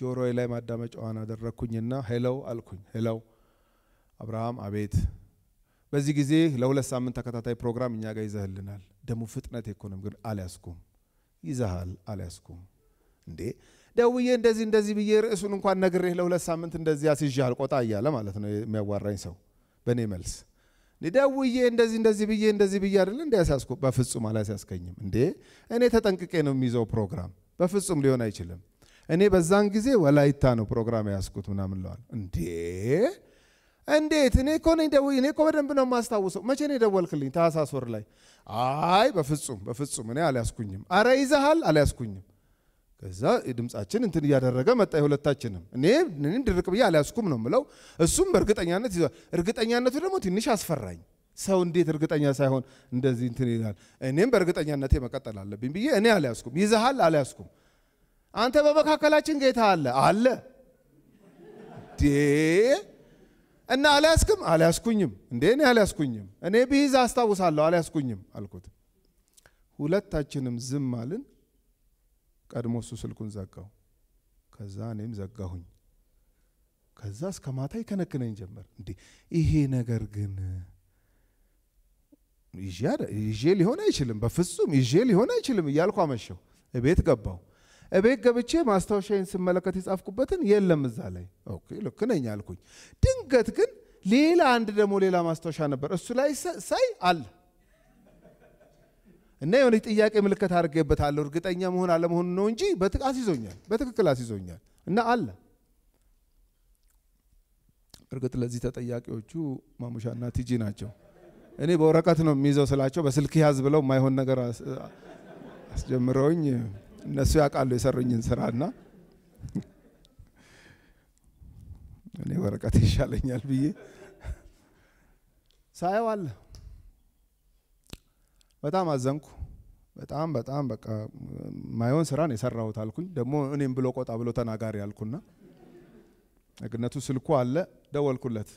ጆሮዬ ላይ ማዳመጫዋን አደረግኩኝና ሄለው አልኩኝ። ሄለው አብርሃም፣ አቤት። በዚህ ጊዜ ለሁለት ሳምንት ተከታታይ ፕሮግራም እኛ ጋር ይዘህልናል። ደሞ ፍጥነት ኢኮኖሚ ግን አልያዝኩም። ይዘሃል አልያዝኩም። እንዴ ደውዬ እንደዚህ እንደዚህ ብዬ ርዕሱን እንኳን ነግሬህ ለሁለት ሳምንት እንደዚህ አስይዤሃል ቆጣ እያለ ማለት ነው የሚያዋራኝ ሰው በእኔ መልስ ደውዬ እንደዚህ እንደዚህ ብዬ እንደዚህ ብዬ አይደለ እንዲያሳስኩ በፍጹም አላሲያስከኝም እንዴ እኔ ተጠንቅቄ ነው የሚይዘው ፕሮግራም በፍጹም ሊሆን አይችልም እኔ በዛን ጊዜ ወላይታ ነው ፕሮግራም ያስኩት ምናምን ለዋል እንዴ እንዴት እኔ እኮ ነኝ ደውዬ እኔ እኮ በደንብ ነው የማስታውሰው መቼ ነው የደወልክልኝ ታህሳስ ወር ላይ አይ በፍጹም በፍጹም እኔ አልያስኩኝም አረ ይዘሃል አልያስኩኝም ከዛ ድምፃችን እንትን እያደረገ መጣ። የሁለታችንም እኔ እኔም ድርቅ ብዬ አልያዝኩም ነው ምለው፣ እሱም በእርግጠኛነት ይዟል። እርግጠኛነቱ ደግሞ ትንሽ አስፈራኝ። ሰው እንዴት እርግጠኛ ሳይሆን እንደዚህ እንትን ይላል። እኔም በእርግጠኛነቴ መቀጠል አለብኝ ብዬ እኔ አልያዝኩም። ይዘሃል፣ አልያዝኩም። አንተ በመካከላችን ጌታ አለ አለ እና አልያዝክም? አልያዝኩኝም። እንዴ እኔ አልያዝኩኝም። እኔ ብይዝ አስታውሳለሁ፣ አልያዝኩኝም አልኩት። ሁለታችንም ዝም አልን። ቀድሞ እሱ ስልኩን ዘጋው። ከዛ እኔም ዘጋሁኝ። ከዛ እስከ ማታ ይከነክነኝ ጀመር። እንዴ ይሄ ነገር ግን ይዤ ሊሆን አይችልም፣ በፍጹም ይዤ ሊሆን አይችልም እያልኩ አመሸው። እቤት ገባው። እቤት ገብቼ ማስታወሻዬን ስመለከት የጻፍኩበትን የለም እዛ ላይ። ኦኬ ልክ ነኝ አልኩኝ። ድንገት ግን ሌላ አንድ ደግሞ ሌላ ማስታወሻ ነበር። እሱ ላይ ሳይ አለ እና የሆነች ጥያቄ ምልክት አድርጌበታለሁ። እርግጠኛ መሆን አለመሆኑ ነው እንጂ አስይዞኛል፣ በትክክል አስይዞኛል እና አለ። እርግጥ ለዚህ ተጠያቂዎቹ ማሙሻና ቲጂ ናቸው። እኔ በወረቀት ነው የሚይዘው ስላቸው በስልክ ያዝ ብለው የማይሆን ነገር አስጀምረውኝ እነሱ ያውቃሉ የሰሩኝን ስራና እኔ ወረቀት ይሻለኛል ብዬ ሳየው አለ በጣም አዘንኩ። በጣም በጣም በቃ ማየውን ስራ ነው የሰራሁት አልኩኝ። ደግሞ እኔም ብሎ ቆጣ ብሎ ተናጋሪ አልኩና እግነቱ ስልኩ አለ፣ ደወልኩለት።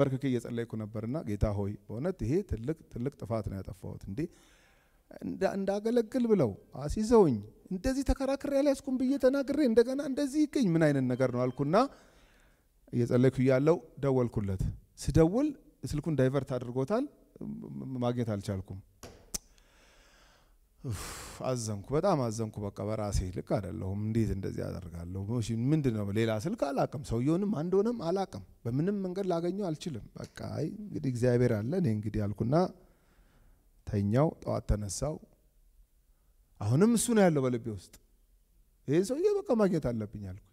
መርክክ እየጸለይኩ ነበርና ጌታ ሆይ በእውነት ይሄ ትልቅ ትልቅ ጥፋት ነው ያጠፋሁት። እንዴ እንዳገለግል ብለው አሲዘውኝ እንደዚህ ተከራክሬ ያልያዝኩም ብዬ ተናግሬ እንደገና እንደዚህ ይገኝ ምን አይነት ነገር ነው አልኩና እየጸለይኩ እያለው ደወልኩለት። ስደውል ስልኩን ዳይቨርት አድርጎታል፣ ማግኘት አልቻልኩም። አዘንኩ፣ በጣም አዘንኩ። በቃ በራሴ ልክ አይደለሁም። እንዴት እንደዚህ ያደርጋለሁ? ምንድን ነው ሌላ ስልክ አላቅም፣ ሰውየውንም አንደሆነም አላቅም። በምንም መንገድ ላገኘው አልችልም። በቃ አይ እንግዲህ እግዚአብሔር አለ እኔ እንግዲህ አልኩና ተኛው። ጠዋት ተነሳው። አሁንም እሱ ነው ያለው በልቤ ውስጥ። ይህን ሰውዬ በቃ ማግኘት አለብኝ አልኩ።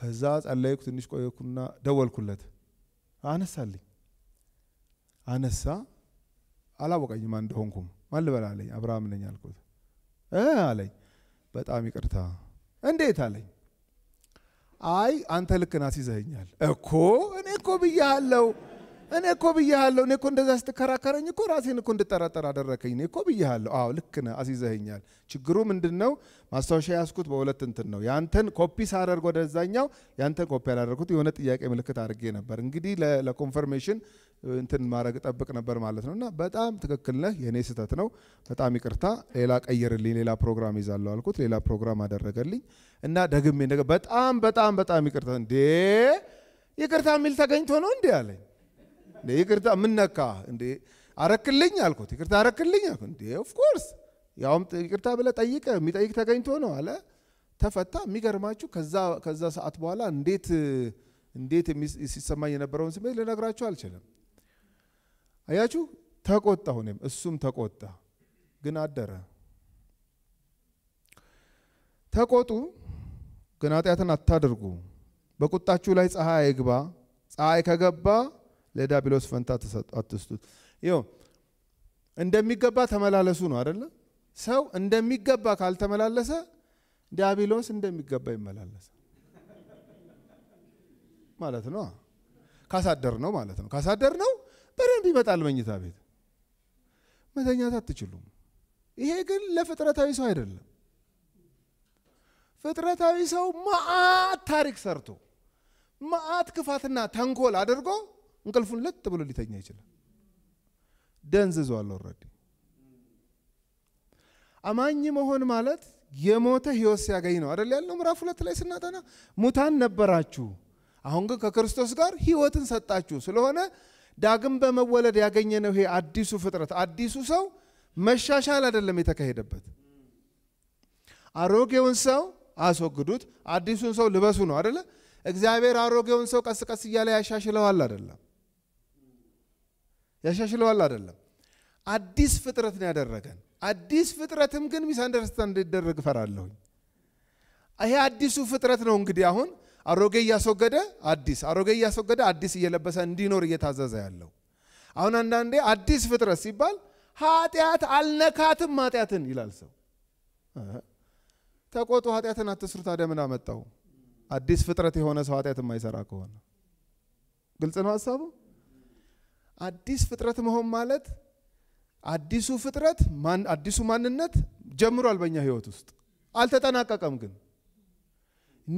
ከዛ ጸለይኩ። ትንሽ ቆየኩና ደወልኩለት። አነሳልኝ። አነሳ። አላወቀኝም አንደሆንኩም ማን ልበል አለኝ። አብርሃም ነኝ አልኩት። አለኝ በጣም ይቅርታ። እንዴት አለኝ። አይ አንተ ልክን አስይዘኸኛል እኮ እኔ እኮ ብያሃለው እኔ እኮ ብያሃለሁ። እኔ እኮ እንደዛ ስትከራከረኝ እኮ ራሴን እኮ እንድጠራጠር አደረከኝ። እኔ እኮ ብያሃለሁ። አዎ ልክ ነህ፣ አስይዘኸኛል። ችግሩ ምንድን ነው? ማስታወሻ ያስኩት በሁለት እንትን ነው። ያንተን ኮፒ ሳደርግ ወደዛኛው፣ ያንተን ኮፒ ያላደረኩት የሆነ ጥያቄ ምልክት አድርጌ ነበር። እንግዲህ ለኮንፈርሜሽን እንትን ማድረግ ጠብቅ ነበር ማለት ነው። እና በጣም ትክክል ነህ፣ የእኔ ስህተት ነው፣ በጣም ይቅርታ፣ ሌላ ቀይርልኝ፣ ሌላ ፕሮግራም ይዛለሁ አልኩት። ሌላ ፕሮግራም አደረገልኝ እና ደግሜ እንደ በጣም በጣም በጣም ይቅርታ። እንዴ ይቅርታ የሚል ተገኝቶ ነው እንዴ አለኝ። ይቅርታ ምነካ እንዴ? አረክልኝ አልኩት። ይቅርታ አረክልኝ አልኩት። እንዴ ኦፍኮርስ ያውም ይቅርታ ብለህ ጠይቀ የሚጠይቅ ተገኝቶ ነው አለ። ተፈታ። የሚገርማችሁ ከዛ ሰዓት በኋላ እንዴት እንዴት ሲሰማኝ የነበረውን ስሜት ልነግራችሁ አልችልም። አያችሁ፣ ተቆጣሁ እኔም እሱም ተቆጣ፣ ግን አደረ። ተቆጡ፣ ግን ኃጢአትን አታድርጉ። በቁጣችሁ ላይ ፀሐይ አይግባ። ፀሐይ ከገባ ለዲያብሎስ ፈንታ አትስጡት። ይኸው እንደሚገባ ተመላለሱ ነው አደለ? ሰው እንደሚገባ ካልተመላለሰ ዲያብሎስ እንደሚገባ ይመላለሳል ማለት ነው። ካሳደር ነው ማለት ነው። ካሳደር ነው በደንብ ይመጣል መኝታ ቤት። መተኛት አትችሉም። ይሄ ግን ለፍጥረታዊ ሰው አይደለም። ፍጥረታዊ ሰው መዓት ታሪክ ሰርቶ መዓት ክፋትና ተንኮል አድርጎ እንቅልፉን ለጥ ብሎ ሊተኛ ይችላል። ደንዝዟል ኦልሬዲ። አማኝ መሆን ማለት የሞተ ህይወት ሲያገኝ ነው አደል ያለው። ምዕራፍ ሁለት ላይ ስናጠና ሙታን ነበራችሁ፣ አሁን ግን ከክርስቶስ ጋር ህይወትን ሰጣችሁ። ስለሆነ ዳግም በመወለድ ያገኘነው ይሄ አዲሱ ፍጥረት አዲሱ ሰው መሻሻል አይደለም የተካሄደበት። አሮጌውን ሰው አስወግዱት፣ አዲሱን ሰው ልበሱ ነው አደለ? እግዚአብሔር አሮጌውን ሰው ቀስ ቀስ እያለ ያሻሽለዋል አደለም? ያሻሽለዋል አደለም? አዲስ ፍጥረት ነው ያደረገን። አዲስ ፍጥረትም ግን ሚስ አንደርስታንድ እንዲደረግ እፈራለሁኝ። ይሄ አዲሱ ፍጥረት ነው እንግዲህ አሁን አሮጌ እያስወገደ አዲስ አሮጌ እያስወገደ አዲስ እየለበሰ እንዲኖር እየታዘዘ ያለው። አሁን አንዳንዴ አዲስ ፍጥረት ሲባል ኃጢአት አልነካትም ኃጢአትን ይላል ሰው። ተቆጡ ኃጢአትን አትስሩ። ታዲያ ምን አመጣው? አዲስ ፍጥረት የሆነ ሰው ኃጢአት የማይሰራ ከሆነ ግልጽ ነው ሀሳቡ። አዲስ ፍጥረት መሆን ማለት አዲሱ ፍጥረት አዲሱ ማንነት ጀምሯል በእኛ ህይወት ውስጥ አልተጠናቀቀም ግን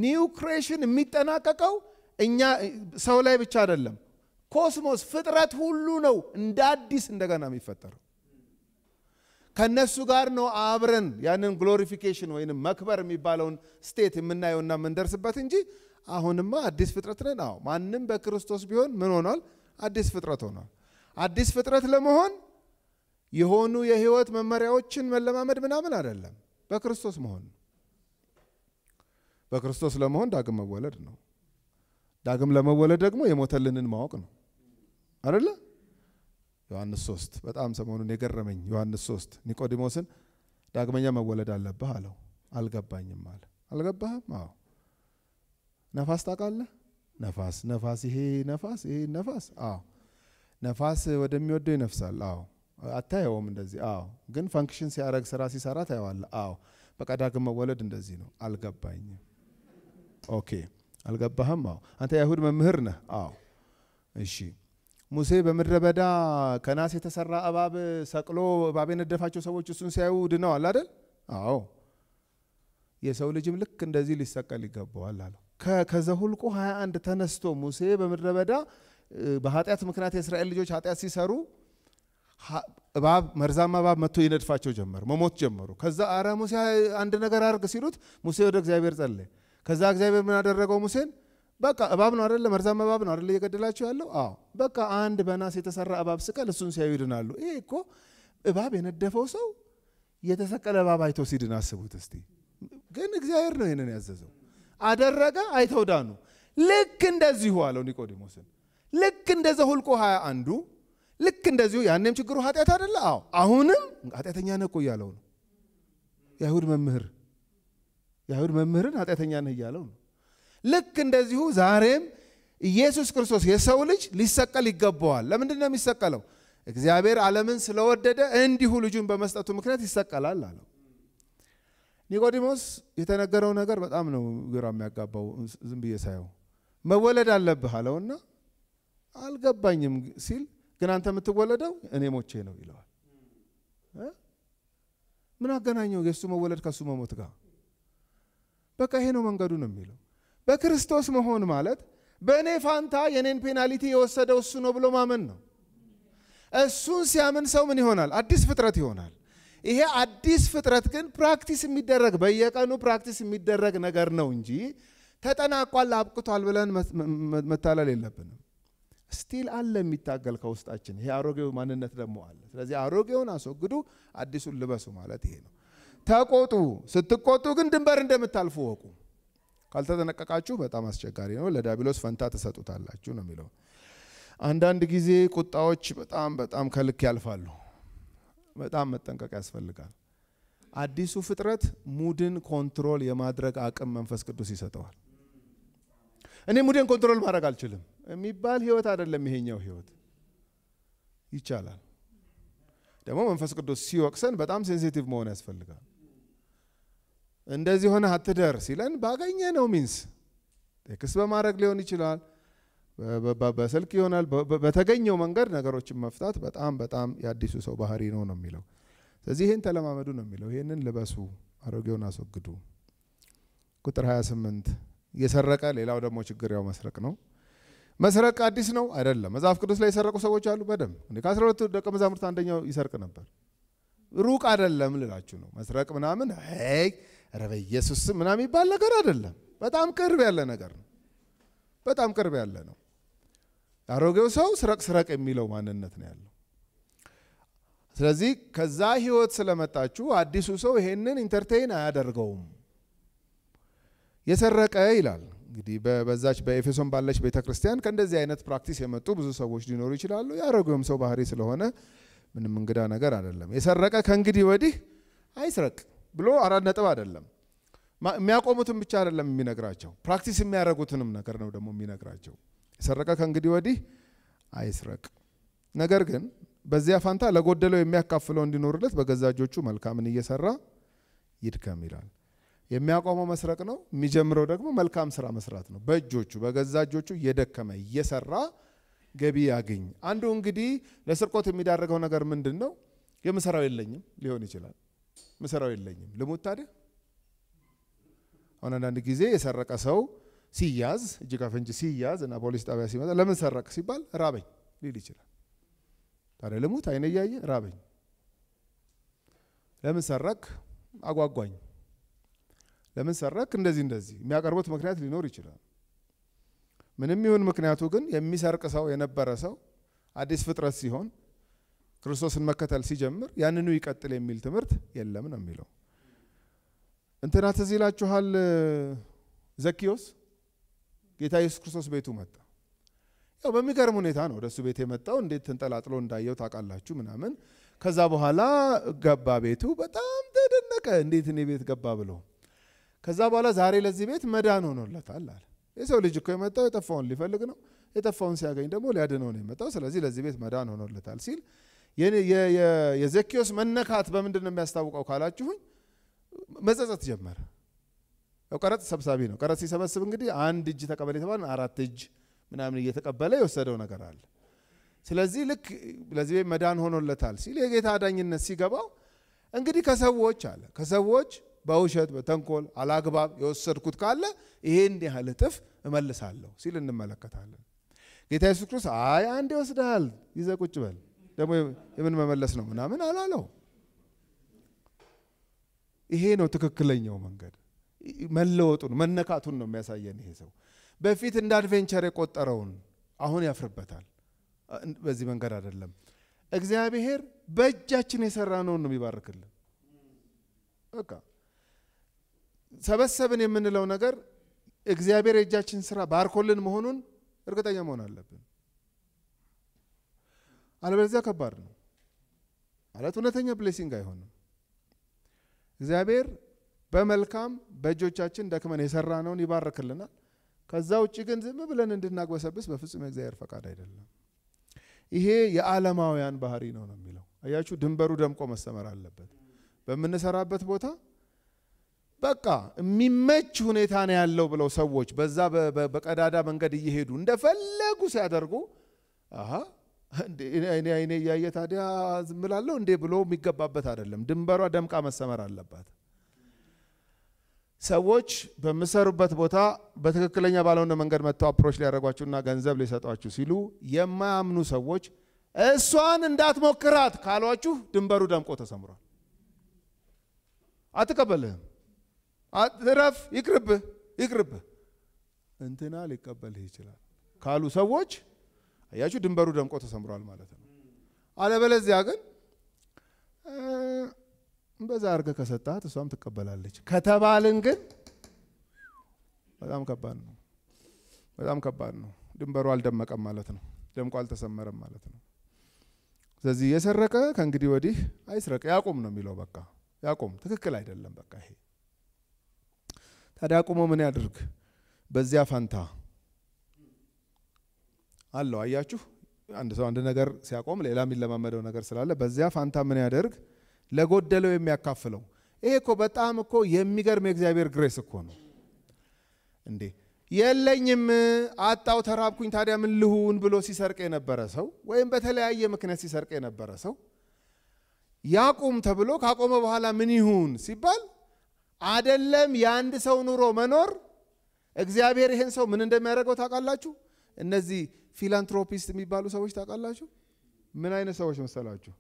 ኒው ክሬሽን የሚጠናቀቀው እኛ ሰው ላይ ብቻ አይደለም። ኮስሞስ ፍጥረት ሁሉ ነው እንደ አዲስ እንደገና የሚፈጠረው። ከነሱ ጋር ነው አብረን ያንን ግሎሪፊኬሽን ወይንም መክበር የሚባለውን ስቴት የምናየውና የምንደርስበት እንጂ አሁንማ አዲስ ፍጥረት ነን። አዎ ማንም በክርስቶስ ቢሆን ምን ሆኗል? አዲስ ፍጥረት ሆኗል። አዲስ ፍጥረት ለመሆን የሆኑ የህይወት መመሪያዎችን መለማመድ ምናምን አይደለም፣ በክርስቶስ መሆን ነው። በክርስቶስ ለመሆን ዳግም መወለድ ነው። ዳግም ለመወለድ ደግሞ የሞተልንን ማወቅ ነው አደለ? ዮሐንስ ሶስት በጣም ሰሞኑን የገረመኝ ዮሐንስ ሶስት ኒቆዲሞስን ዳግመኛ መወለድ አለብህ አለው። አልገባኝም አለ። አልገባህም? አዎ። ነፋስ ታውቃለህ? ነፋስ ነፋስ ይሄ ነፋስ ይሄ ነፋስ አዎ። ነፋስ ወደሚወደው ይነፍሳል። አዎ። አታየውም እንደዚህ አዎ። ግን ፈንክሽን ሲያደርግ ስራ ሲሰራ ታየዋለህ። አዎ። በቃ ዳግም መወለድ እንደዚህ ነው። አልገባኝም ኦኬ አልገባህም? አዎ። አንተ የአይሁድ መምህር ነህ? አዎ። እሺ ሙሴ በምድረ በዳ ከናስ የተሰራ እባብ ሰቅሎ እባብ የነደፋቸው ሰዎች እሱን ሲያዩ ድነዋል አይደል? አዎ። የሰው ልጅም ልክ እንደዚህ ሊሰቀል ይገባዋል አለው። ከዘሁልቁ 21 ተነስቶ ሙሴ በምድረ በዳ በኃጢአት ምክንያት የእስራኤል ልጆች ኃጢአት ሲሰሩ እባብ መርዛማ እባብ መጥቶ ይነድፋቸው ጀመር፣ መሞት ጀመሩ። ከዛ አረ ሙሴ አንድ ነገር አርግ ሲሉት ሙሴ ወደ እግዚአብሔር ጸለየ። ከዛ እግዚአብሔር ምን አደረገው ሙሴን? በቃ እባብ ነው አደለ? መርዛማ እባብ ነው አደለ? እየገደላቸው ያለው። አዎ በቃ አንድ በናስ የተሰራ እባብ ስቀል፣ እሱን ሲያዩ ይድናሉ። ይሄ እኮ እባብ የነደፈው ሰው የተሰቀለ እባብ አይቶ ሲድን አስቡት እስቲ። ግን እግዚአብሔር ነው ይህንን ያዘዘው። አደረገ፣ አይተው ዳኑ። ልክ እንደዚሁ አለው ኒቆዲሞስን፣ ልክ እንደዛ ሁልቆ ሀያ አንዱ ልክ እንደዚሁ ያኔም ችግሩ ኃጢአት አደለ? አዎ አሁንም ኃጢአተኛ ነህ እኮ እያለው ነው የአይሁድ መምህር የአይሁድ መምህርን ኃጢአተኛ ነህ እያለው ነው። ልክ እንደዚሁ ዛሬም ኢየሱስ ክርስቶስ የሰው ልጅ ሊሰቀል ይገባዋል። ለምንድን ነው የሚሰቀለው? እግዚአብሔር ዓለምን ስለወደደ እንዲሁ ልጁን በመስጠቱ ምክንያት ይሰቀላል አለው። ኒቆዲሞስ የተነገረው ነገር በጣም ነው ግራ የሚያጋባው። ዝም ብዬ ሳየው መወለድ አለብህ አለውና አልገባኝም ሲል ግን አንተ የምትወለደው እኔ ሞቼ ነው ይለዋል። ምን አገናኘው የእሱ መወለድ ከእሱ መሞት ጋር? በቃ ይሄ ነው መንገዱ ነው የሚለው። በክርስቶስ መሆን ማለት በእኔ ፋንታ የኔን ፔናሊቲ የወሰደው እሱ ነው ብሎ ማመን ነው። እሱን ሲያምን ሰው ምን ይሆናል? አዲስ ፍጥረት ይሆናል። ይሄ አዲስ ፍጥረት ግን ፕራክቲስ የሚደረግ በየቀኑ ፕራክቲስ የሚደረግ ነገር ነው እንጂ ተጠናቋል፣ አብቅቷል ብለን መታለል የለብንም። ስቲል አለ የሚታገል ከውስጣችን። ይሄ አሮጌው ማንነት ደግሞ አለ። ስለዚህ አሮጌውን አስወግዱ፣ አዲሱን ልበሱ ማለት ይሄ ነው። ተቆጡ። ስትቆጡ ግን ድንበር እንደምታልፉ ወቁ። ካልተጠነቀቃችሁ በጣም አስቸጋሪ ነው። ለዲያብሎስ ፈንታ ትሰጡታላችሁ ነው የሚለው። አንዳንድ ጊዜ ቁጣዎች በጣም በጣም ከልክ ያልፋሉ። በጣም መጠንቀቅ ያስፈልጋል። አዲሱ ፍጥረት ሙድን ኮንትሮል የማድረግ አቅም መንፈስ ቅዱስ ይሰጠዋል። እኔ ሙድን ኮንትሮል ማድረግ አልችልም የሚባል ህይወት አይደለም ይሄኛው ህይወት። ይቻላል ደግሞ መንፈስ ቅዱስ ሲወቅሰን በጣም ሴንሲቲቭ መሆን ያስፈልጋል። እንደዚህ ሆነ አትደር ሲለን ባገኘ ነው ሚንስ ቴክስት በማድረግ ሊሆን ይችላል፣ በስልክ ይሆናል። በተገኘው መንገድ ነገሮችን መፍታት በጣም በጣም የአዲሱ ሰው ባህሪ ነው ነው የሚለው። ስለዚህ ይህን ተለማመዱ ነው የሚለው። ይህንን ልበሱ፣ አሮጌውን አስወግዱ። ቁጥር 28 የሰረቀ ሌላው ደግሞ ችግር ያው መስረቅ ነው። መስረቅ አዲስ ነው አይደለም። መጽሐፍ ቅዱስ ላይ የሰረቁ ሰዎች አሉ በደንብ እ ከአስራ ሁለቱ ደቀ መዛሙርት አንደኛው ይሰርቅ ነበር። ሩቅ አይደለም ልላችሁ ነው። መስረቅ ምናምን ረበ ኢየሱስ ምናምን የሚባል ነገር አይደለም። በጣም ቅርብ ያለ ነገር ነው። በጣም ቅርብ ያለ ነው። አሮጌው ሰው ስረቅ ስረቅ የሚለው ማንነት ነው ያለው። ስለዚህ ከዛ ህይወት ስለመጣችሁ አዲሱ ሰው ይሄንን ኢንተርቴይን አያደርገውም። የሰረቀ ይላል እንግዲህ በዛች በኤፌሶን ባለች ቤተ ክርስቲያን ከእንደዚህ አይነት ፕራክቲስ የመጡ ብዙ ሰዎች ሊኖሩ ይችላሉ። የአሮጌውም ሰው ባህሪ ስለሆነ ምንም እንግዳ ነገር አይደለም። የሰረቀ ከእንግዲህ ወዲህ አይስረቅ። ብሎ አራት ነጥብ አይደለም። የሚያቆሙትን ብቻ አይደለም የሚነግራቸው፣ ፕራክቲስ የሚያደርጉትንም ነገር ነው ደግሞ የሚነግራቸው። የሰረቀ ከእንግዲህ ወዲህ አይስረቅ፣ ነገር ግን በዚያ ፋንታ ለጎደለው የሚያካፍለው እንዲኖርለት በገዛ እጆቹ መልካምን እየሰራ ይድከም ይላል። የሚያቆመው መስረቅ ነው። የሚጀምረው ደግሞ መልካም ስራ መስራት ነው። በእጆቹ በገዛ እጆቹ እየደከመ እየሰራ ገቢ ያገኝ። አንዱ እንግዲህ ለስርቆት የሚዳረገው ነገር ምንድን ነው? የምሰራው የለኝም ሊሆን ይችላል። ምሰራው የለኝም ልሙት ታዲያ። አሁን አንዳንድ ጊዜ የሰረቀ ሰው ሲያዝ እጅ ከፍንጅ ሲያዝ እና ፖሊስ ጣቢያ ሲመጣ ለምን ሰረቅ ሲባል ራበኝ ሊል ይችላል። ታዲያ ልሙት? አይነ እያየ ራበኝ። ለምን ሰረቅ? አጓጓኝ። ለምን ሰረቅ? እንደዚህ እንደዚህ የሚያቀርቡት ምክንያት ሊኖር ይችላል። ምንም ይሁን ምክንያቱ ግን የሚሰርቅ ሰው የነበረ ሰው አዲስ ፍጥረት ሲሆን ክርስቶስን መከተል ሲጀምር ያንኑ ይቀጥል የሚል ትምህርት የለም ነው የሚለው። እንትና ትዝ ይላችኋል፣ ዘኪዮስ ጌታ ኢየሱስ ክርስቶስ ቤቱ መጣ። ያው በሚገርም ሁኔታ ነው ወደሱ ቤት የመጣው። እንዴት ተንጠላጥሎ እንዳየው ታውቃላችሁ ምናምን። ከዛ በኋላ ገባ ቤቱ። በጣም ተደነቀ፣ እንዴት እኔ ቤት ገባ ብሎ። ከዛ በኋላ ዛሬ ለዚህ ቤት መዳን ሆኖለታል አለ። የሰው ልጅ እኮ የመጣው የጠፋውን ሊፈልግ ነው፣ የጠፋውን ሲያገኝ ደግሞ ሊያድነው ነው የመጣው። ስለዚህ ለዚህ ቤት መዳን ሆኖለታል ሲል የዘኪዮስ መነካት በምንድን ነው የሚያስታውቀው ካላችሁኝ፣ መጸጸት ጀመረ። ቀረጥ ሰብሳቢ ነው። ቀረጥ ሲሰበስብ እንግዲህ አንድ እጅ ተቀበል የተባለ አራት እጅ ምናምን እየተቀበለ የወሰደው ነገር አለ። ስለዚህ ልክ ለዚህ መዳን ሆኖለታል ሲል የጌታ አዳኝነት ሲገባው እንግዲህ ከሰዎች አለ ከሰዎች በውሸት በተንኮል አላግባብ የወሰድኩት ካለ ይሄን ያህል እጥፍ እመልሳለሁ ሲል እንመለከታለን። ጌታ የሱስ ክርስቶስ አይ አንድ ይወስድሃል፣ ይዘህ ቁጭ በል ደግሞ የምን መመለስ ነው ምናምን አላለው። ይሄ ነው ትክክለኛው መንገድ። መለወጡን መነካቱን ነው የሚያሳየን። ይሄ ሰው በፊት እንደ አድቬንቸር የቆጠረውን አሁን ያፍርበታል። በዚህ መንገድ አይደለም። እግዚአብሔር በእጃችን ነውን ነው የሚባርክልን። በቃ ሰበሰብን የምንለው ነገር እግዚአብሔር የእጃችን ስራ ባርኮልን መሆኑን እርግጠኛ መሆን አለብን። አለበለዚያ ከባድ ነው ማለት እውነተኛ ብሌሲንግ አይሆንም። እግዚአብሔር በመልካም በእጆቻችን ደክመን የሰራነውን ይባርክልናል። ከዛ ውጭ ግን ዝም ብለን እንድናግበሰብስ በፍጹም የእግዚአብሔር ፈቃድ አይደለም። ይሄ የዓለማውያን ባህሪ ነው ነው የሚለው አያችሁ። ድንበሩ ደምቆ መሰመር አለበት። በምንሰራበት ቦታ በቃ የሚመች ሁኔታ ነው ያለው ብለው ሰዎች በዛ በቀዳዳ መንገድ እየሄዱ እንደፈለጉ ሲያደርጉ አይኔ እያየ ታዲያ ዝም ብላለሁ እንዴ ብሎ የሚገባበት አይደለም። ድንበሯ ደምቃ መሰመር አለባት። ሰዎች በምሰሩበት ቦታ በትክክለኛ ባልሆነ መንገድ መጥተው አፕሮች ሊያደርጓችሁና ገንዘብ ሊሰጧችሁ ሲሉ የማያምኑ ሰዎች እሷን እንዳትሞክራት ካሏችሁ ድንበሩ ደምቆ ተሰምሯል። አትቀበልህም። እረፍ፣ ይቅርብህ፣ ይቅርብህ። እንትና ሊቀበልህ ይችላል ካሉ ሰዎች አያችሁ፣ ድንበሩ ደምቆ ተሰምሯል ማለት ነው። አለበለዚያ ግን በዛ አድርገህ ከሰጣት እሷም ትቀበላለች ከተባልን ግን በጣም ከባድ ነው። በጣም ከባድ ነው። ድንበሩ አልደመቀም ማለት ነው። ደምቆ አልተሰመረም ማለት ነው። ስለዚህ የሰረቀ ከእንግዲህ ወዲህ አይስረቅ፣ ያቁም ነው የሚለው። በቃ ያቁም፣ ትክክል አይደለም። በቃ ይሄ ታዲያ አቁሞ ምን ያድርግ በዚያ ፈንታ አለው። አያችሁ፣ አንድ ሰው አንድ ነገር ሲያቆም ሌላ የሚለማመደው ነገር ስላለ በዚያ ፋንታ ምን ያደርግ? ለጎደለው የሚያካፍለው። ይሄ እኮ በጣም እኮ የሚገርም የእግዚአብሔር ግሬስ እኮ ነው እንዴ! የለኝም አጣው፣ ተራብኩኝ፣ ታዲያ ምን ልሁን ብሎ ሲሰርቅ የነበረ ሰው ወይም በተለያየ ምክንያት ሲሰርቅ የነበረ ሰው ያቁም ተብሎ ካቆመ በኋላ ምን ይሁን ሲባል አደለም የአንድ ሰው ኑሮ መኖር እግዚአብሔር ይህን ሰው ምን እንደሚያደርገው ታውቃላችሁ? እነዚህ ፊላንትሮፒስት የሚባሉ ሰዎች ታውቃላችሁ? ምን አይነት ሰዎች መሰላችሁ?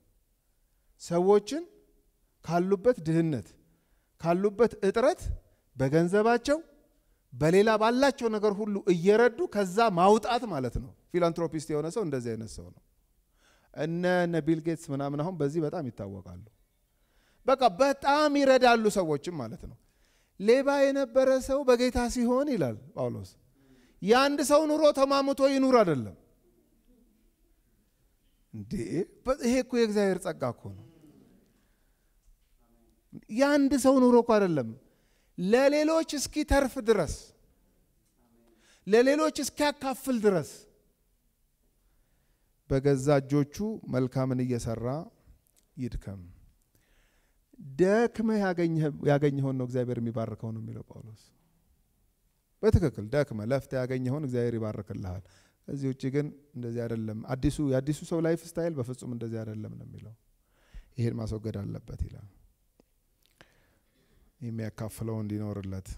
ሰዎችን ካሉበት ድህነት፣ ካሉበት እጥረት በገንዘባቸው በሌላ ባላቸው ነገር ሁሉ እየረዱ ከዛ ማውጣት ማለት ነው። ፊላንትሮፒስት የሆነ ሰው እንደዚህ አይነት ሰው ነው። እነ ነቢል ጌትስ ምናምን አሁን በዚህ በጣም ይታወቃሉ። በቃ በጣም ይረዳሉ ሰዎችም ማለት ነው። ሌባ የነበረ ሰው በጌታ ሲሆን ይላል ጳውሎስ የአንድ ሰው ኑሮ ተማምቶ ይኑር አይደለም እንዴ። ይሄ እኮ የእግዚአብሔር ጸጋ እኮ ነው። የአንድ ሰው ኑሮ እኮ አይደለም፣ ለሌሎች እስኪ ተርፍ ድረስ ለሌሎች እስኪያካፍል ድረስ በገዛ እጆቹ መልካምን እየሰራ ይድከም። ደክመህ ያገኘኸውን ነው እግዚአብሔር የሚባርከው ነው የሚለው ጳውሎስ። በትክክል ደክመ ለፍተ ያገኘውን እግዚአብሔር ይባርክልሃል። ከዚህ ውጭ ግን እንደዚህ አይደለም። አዲሱ የአዲሱ ሰው ላይፍ ስታይል በፍጹም እንደዚህ አይደለም ነው የሚለው። ይሄን ማስወገድ አለበት ይላል። የሚያካፍለው እንዲኖርለት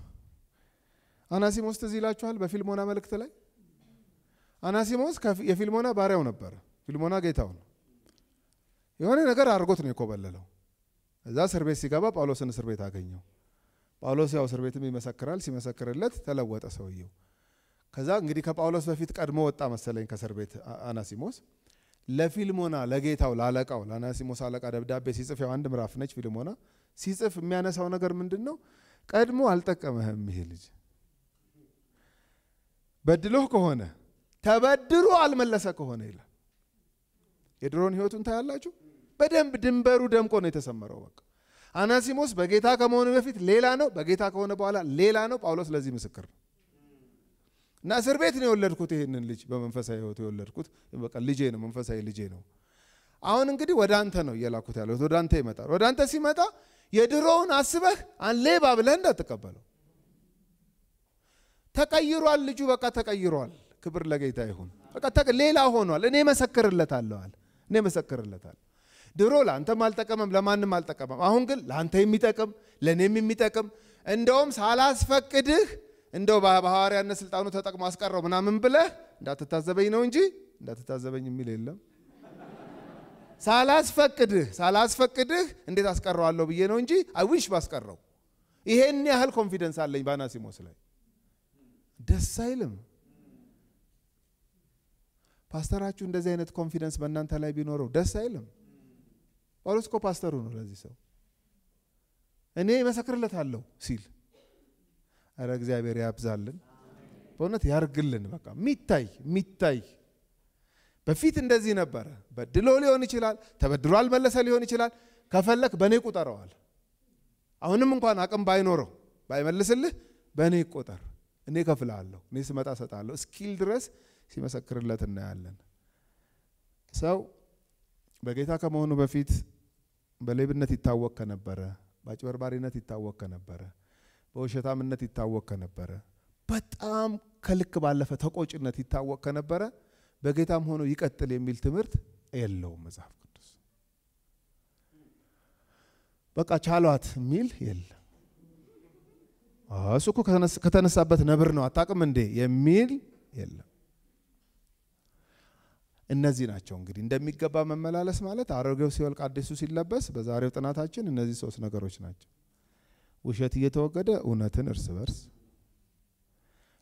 አናሲሞስ ትዝ ይላችኋል በፊልሞና መልእክት ላይ አናሲሞስ የፊልሞና ባሪያው ነበር። ፊልሞና ጌታው ነው። የሆነ ነገር አድርጎት ነው የኮበለለው። እዛ እስር ቤት ሲገባ ጳውሎስን እስር ቤት አገኘው። ጳውሎስ ያው እስር ቤትም ይመሰክራል። ሲመሰክርለት ተለወጠ ሰውየው። ከዛ እንግዲህ ከጳውሎስ በፊት ቀድሞ ወጣ መሰለኝ ከእስር ቤት አናሲሞስ። ለፊልሞና ለጌታው ላለቃው ለአናሲሞስ አለቃ ደብዳቤ ሲጽፍ ያው አንድ ምዕራፍ ነች ፊልሞና። ሲጽፍ የሚያነሳው ነገር ምንድን ነው? ቀድሞ አልጠቀመህም ይሄ ልጅ በድሎህ ከሆነ ተበድሮ አልመለሰ ከሆነ ይላል። የድሮን ህይወቱን ታያላችሁ። በደንብ ድንበሩ ደምቆ ነው የተሰመረው በቃ አናሲሞስ በጌታ ከመሆኑ በፊት ሌላ ነው፣ በጌታ ከሆነ በኋላ ሌላ ነው። ጳውሎስ ለዚህ ምስክር ነው። እና እስር ቤት ነው የወለድኩት ይህንን ልጅ በመንፈሳዊ ህይወት የወለድኩት በቃ ልጄ ነው፣ መንፈሳዊ ልጄ ነው። አሁን እንግዲህ ወደ አንተ ነው እየላኩት ያለሁት፣ ወደ አንተ ይመጣል። ወደ አንተ ሲመጣ የድሮውን አስበህ አንሌባ ብለህ እንዳትቀበለው። ተቀይሯል፣ ልጁ በቃ ተቀይሯል። ክብር ለጌታ ይሁን። በቃ ሌላ ሆኗል። እኔ መሰክርለታለዋል፣ እኔ መሰክርለታል ድሮ ለአንተም አልጠቀመም፣ ለማንም አልጠቀመም። አሁን ግን ለአንተ የሚጠቅም ለእኔም የሚጠቅም እንደውም ሳላስፈቅድህ እንደው በሐዋርያነት ስልጣኑ ተጠቅሞ አስቀረው ምናምን ብለህ እንዳትታዘበኝ ነው እንጂ እንዳትታዘበኝ የሚል የለም። ሳላስፈቅድህ ሳላስፈቅድህ እንዴት አስቀረዋለሁ ብዬ ነው እንጂ አይዊሽ ባስቀረው። ይሄን ያህል ኮንፊደንስ አለኝ በአናሲሞስ ላይ። ደስ አይልም? ፓስተራችሁ እንደዚህ አይነት ኮንፊደንስ በእናንተ ላይ ቢኖረው ደስ አይልም? ጳውሎስ እኮ ፓስተሩ ነው ለዚህ ሰው እኔ አለው ሲል አረ እግዚአብሔር ያብዛልን፣ በእውነት ያርግልን። በቃ ሚታይ ሚታይ በፊት እንደዚህ ነበረ። በድሎ ሊሆን ይችላል፣ ተበድሎ አልመለሰ ሊሆን ይችላል። ከፈለክ በእኔ ቁጠረዋል። አሁንም እንኳን አቅም ባይኖረው ባይመልስልህ በእኔ ይቆጠር፣ እኔ ከፍልሃለሁ፣ እኔ ስመጣ ሰጣለሁ እስኪል ድረስ ሲመሰክርለት እናያለን። ሰው በጌታ ከመሆኑ በፊት በሌብነት ይታወቅ ከነበረ፣ በአጭበርባሪነት ይታወቅ ከነበረ፣ በውሸታምነት ይታወቅ ከነበረ፣ በጣም ከልክ ባለፈ ተቆጭነት ይታወቅ ከነበረ በጌታም ሆኖ ይቀጥል የሚል ትምህርት የለውም መጽሐፍ ቅዱስ። በቃ ቻሏት የሚል የለም። እሱ ከተነሳበት ነብር ነው አታቅም እንዴ የሚል የለም። እነዚህ ናቸው እንግዲህ እንደሚገባ መመላለስ ማለት አሮጌው ሲወልቅ አዲሱ ሲለበስ። በዛሬው ጥናታችን እነዚህ ሶስት ነገሮች ናቸው። ውሸት እየተወገደ እውነትን እርስ በርስ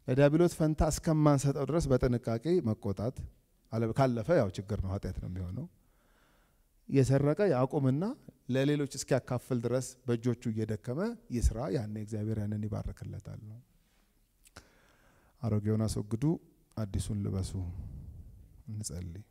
ለዲያብሎስ ፈንታ እስከማንሰጠው ድረስ በጥንቃቄ መቆጣት፣ ካለፈ ያው ችግር ነው፣ ኃጢአት ነው የሚሆነው። የሰረቀ ያቁምና ለሌሎች እስኪያካፍል ድረስ በእጆቹ እየደከመ ይስራ፣ ያኔ እግዚአብሔር ያንን ይባርክለታል ነው። አሮጌውን አስወግዱ፣ አዲሱን ልበሱ። እንጸልይ።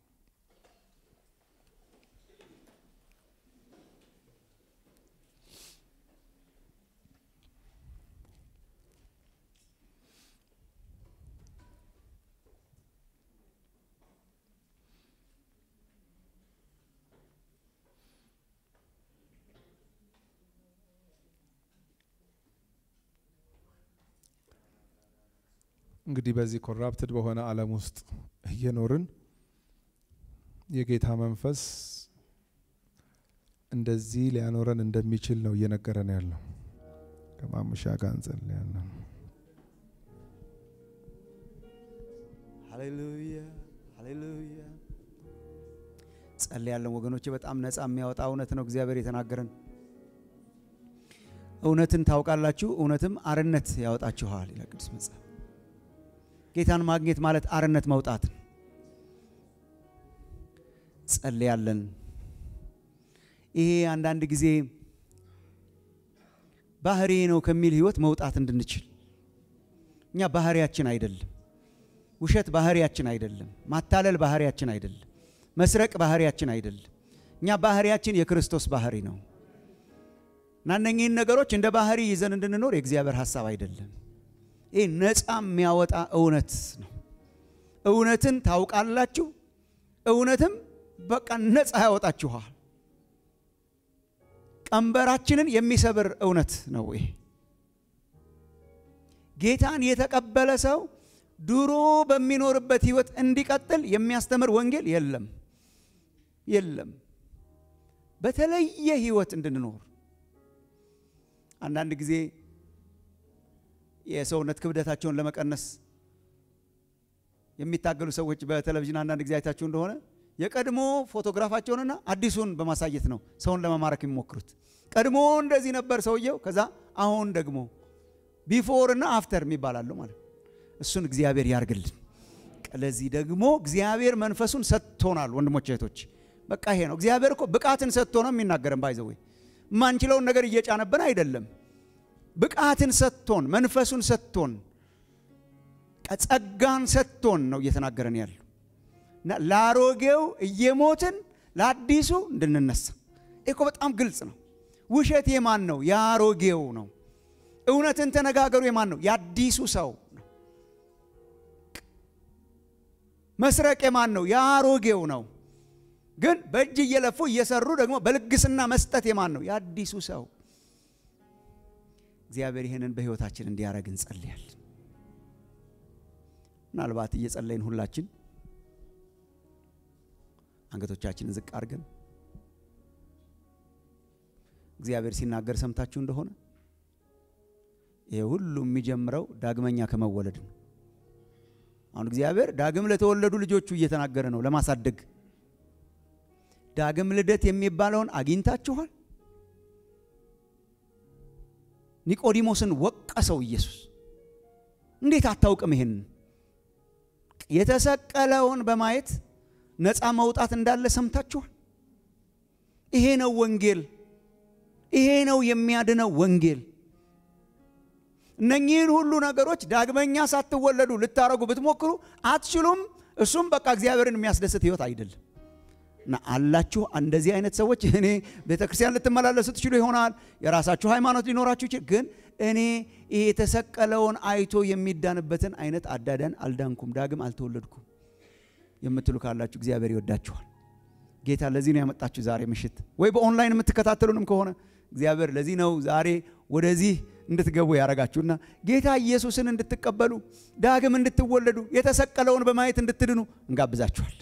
እንግዲህ በዚህ ኮራፕትድ በሆነ ዓለም ውስጥ እየኖርን የጌታ መንፈስ እንደዚህ ሊያኖረን እንደሚችል ነው እየነገረን ያለው። ከማሙሻ ጋር እንጸልያለን። ሃሌሉያ ጸልያለን ወገኖቼ፣ በጣም ነፃ የሚያወጣ እውነት ነው እግዚአብሔር የተናገረን። እውነትን ታውቃላችሁ፣ እውነትም አርነት ያወጣችኋል ይላል ቅዱስ መጽሐፍ። ጌታን ማግኘት ማለት አርነት መውጣት ነው። ጸልያለን። ይሄ አንዳንድ ጊዜ ባህሪ ነው ከሚል ህይወት መውጣት እንድንችል እኛ ባህሪያችን አይደለም። ውሸት ባህሪያችን አይደለም። ማታለል ባህሪያችን አይደለም። መስረቅ ባህሪያችን አይደለም። እኛ ባህሪያችን የክርስቶስ ባህሪ ነው እና እነኚህን ነገሮች እንደ ባህሪ ይዘን እንድንኖር የእግዚአብሔር ሀሳብ አይደለም። ይህ ነፃ የሚያወጣ እውነት ነው። እውነትን ታውቃላችሁ፣ እውነትም በቃ ነፃ ያወጣችኋል። ቀንበራችንን የሚሰብር እውነት ነው ይሄ። ጌታን የተቀበለ ሰው ድሮ በሚኖርበት ህይወት እንዲቀጥል የሚያስተምር ወንጌል የለም የለም። በተለየ ህይወት እንድንኖር አንዳንድ ጊዜ የሰውነት ክብደታቸውን ለመቀነስ የሚታገሉ ሰዎች በቴሌቪዥን አንዳንድ ጊዜ አይታችሁ እንደሆነ የቀድሞ ፎቶግራፋቸውንና አዲሱን በማሳየት ነው ሰውን ለመማረክ የሚሞክሩት። ቀድሞ እንደዚህ ነበር ሰውየው፣ ከዛ አሁን ደግሞ ቢፎር እና አፍተር የሚባላሉ ማለት እሱን እግዚአብሔር ያርግልን። ለዚህ ደግሞ እግዚአብሔር መንፈሱን ሰጥቶናል ወንድሞች እህቶች። በቃ ይሄ ነው እግዚአብሔር እኮ ብቃትን ሰጥቶ ነው የሚናገረን። ባይዘወይ የማንችለውን ነገር እየጫነብን አይደለም። ብቃትን ሰጥቶን መንፈሱን ሰጥቶን ጸጋን ሰጥቶን ነው እየተናገረን ያለ ለአሮጌው እየሞትን ለአዲሱ እንድንነሳ። እኮ በጣም ግልጽ ነው። ውሸት የማን ነው? የአሮጌው ነው። እውነትን ተነጋገሩ የማን ነው? የአዲሱ ሰው ነው። መስረቅ የማን ነው? የአሮጌው ነው። ግን በእጅ እየለፉ እየሰሩ ደግሞ በልግስና መስጠት የማን ነው? የአዲሱ ሰው። እግዚአብሔር ይህንን በህይወታችን እንዲያደርግ እንጸልያለን። ምናልባት እየጸለይን ሁላችን አንገቶቻችንን ዝቅ አድርገን እግዚአብሔር ሲናገር ሰምታችሁ እንደሆነ ይሄ ሁሉ የሚጀምረው ዳግመኛ ከመወለድ ነው። አሁን እግዚአብሔር ዳግም ለተወለዱ ልጆቹ እየተናገረ ነው ለማሳደግ። ዳግም ልደት የሚባለውን አግኝታችኋል? ኒቆዲሞስን ወቀሰው ኢየሱስ። እንዴት አታውቅም? ይሄንን የተሰቀለውን በማየት ነፃ መውጣት እንዳለ ሰምታችኋል። ይሄ ነው ወንጌል። ይሄ ነው የሚያድነው ወንጌል። እነኚህን ሁሉ ነገሮች ዳግመኛ ሳትወለዱ ልታረጉ ብትሞክሩ አትችሉም። እሱም በቃ እግዚአብሔርን የሚያስደስት ህይወት አይደለም። እና አላችሁ እንደዚህ አይነት ሰዎች እኔ ቤተ ክርስቲያን ልትመላለሱ ትችሉ ይሆናል። የራሳችሁ ሃይማኖት ሊኖራችሁ ይችል። ግን እኔ የተሰቀለውን አይቶ የሚዳንበትን አይነት አዳዳን አልዳንኩም፣ ዳግም አልተወለድኩም። የምትሉ ካላችሁ እግዚአብሔር ይወዳችኋል። ጌታ ለዚህ ነው ያመጣችሁ ዛሬ ምሽት። ወይ በኦንላይን የምትከታተሉንም ከሆነ እግዚአብሔር ለዚህ ነው ዛሬ ወደዚህ እንድትገቡ ያደረጋችሁና ጌታ ኢየሱስን እንድትቀበሉ ዳግም እንድትወለዱ የተሰቀለውን በማየት እንድትድኑ እንጋብዛችኋል።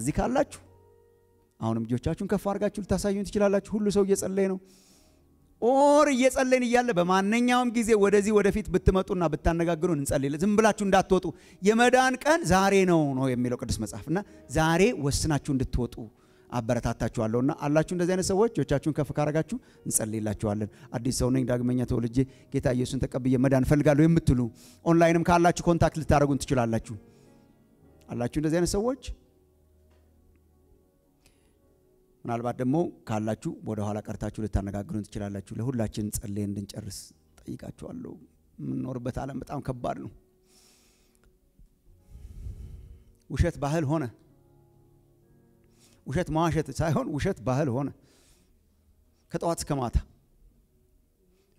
እዚህ ካላችሁ አሁንም እጆቻችሁን ከፍ አድርጋችሁ ልታሳዩን ትችላላችሁ። ሁሉ ሰው እየጸለየ ነው። ኦር እየጸለይን እያለ በማንኛውም ጊዜ ወደዚህ ወደፊት ብትመጡና ብታነጋግሩ እንጸልይ። ዝም ብላችሁ እንዳትወጡ። የመዳን ቀን ዛሬ ነው ነው የሚለው ቅዱስ መጽሐፍ እና ዛሬ ወስናችሁ እንድትወጡ አበረታታችኋለሁና አላችሁ እንደዚህ አይነት ሰዎች እጆቻችሁን ከፍ ካረጋችሁ እንጸልይላችኋለን። አዲስ ሰው ነኝ ዳግመኛ ተወልጄ ጌታ ኢየሱስን ተቀብዬ መዳን እፈልጋለሁ የምትሉ ኦንላይንም ካላችሁ ኮንታክት ልታደርጉን ትችላላችሁ። አላችሁ እንደዚህ አይነት ሰዎች ምናልባት ደግሞ ካላችሁ ወደኋላ ቀርታችሁ ልታነጋግሩን ትችላላችሁ። ለሁላችን ጸልይ እንድንጨርስ ጠይቃችኋለሁ። የምንኖርበት ዓለም በጣም ከባድ ነው። ውሸት ባህል ሆነ። ውሸት መዋሸት ሳይሆን ውሸት ባህል ሆነ። ከጠዋት እስከ ማታ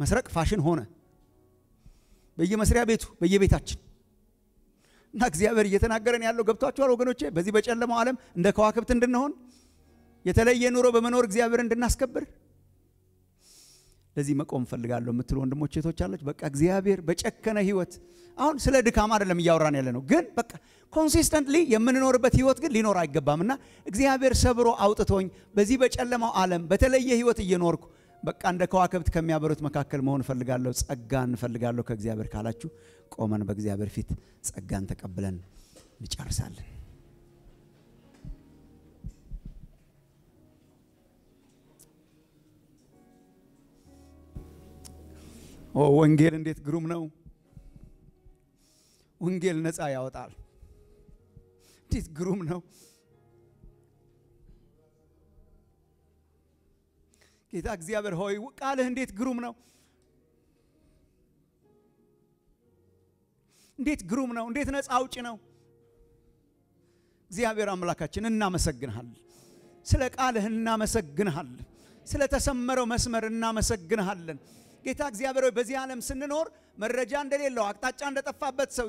መስረቅ ፋሽን ሆነ። በየመስሪያ ቤቱ በየቤታችን እና እግዚአብሔር እየተናገረን ያለው ገብቷችኋል ወገኖቼ። በዚህ በጨለማው ዓለም እንደ ከዋክብት እንድንሆን የተለየ ኑሮ በመኖር እግዚአብሔር እንድናስከብር ለዚህ መቆም ፈልጋለሁ የምትሉ ወንድሞች ሴቶች አለች። በቃ እግዚአብሔር በጨከነ ህይወት አሁን ስለ ድካም አይደለም እያወራን ያለ ነው፣ ግን በቃ ኮንሲስተንትሊ የምንኖርበት ህይወት ግን ሊኖር አይገባም እግዚአብሔር ሰብሮ አውጥቶኝ በዚህ በጨለማው ዓለም በተለየ ህይወት እየኖርኩ በቃ እንደ ከዋክብት ከሚያበሩት መካከል መሆን እፈልጋለሁ፣ ጸጋን እፈልጋለሁ ከእግዚአብሔር ካላችሁ ቆመን በእግዚአብሔር ፊት ጸጋን ተቀብለን እንጨርሳለን። ወንጌል እንዴት ግሩም ነው! ወንጌል ነፃ ያወጣል። እንዴት ግሩም ነው! ጌታ እግዚአብሔር ሆይ ቃልህ እንዴት ግሩም ነው! እንዴት ግሩም ነው! እንዴት ነፃ አውጭ ነው! እግዚአብሔር አምላካችን እናመሰግንሃል። ስለ ቃልህ እናመሰግንሃል። ስለ ተሰመረው መስመር እናመሰግንሃለን። ጌታ እግዚአብሔር በዚህ ዓለም ስንኖር መረጃ እንደሌለው አቅጣጫ እንደጠፋበት ሰው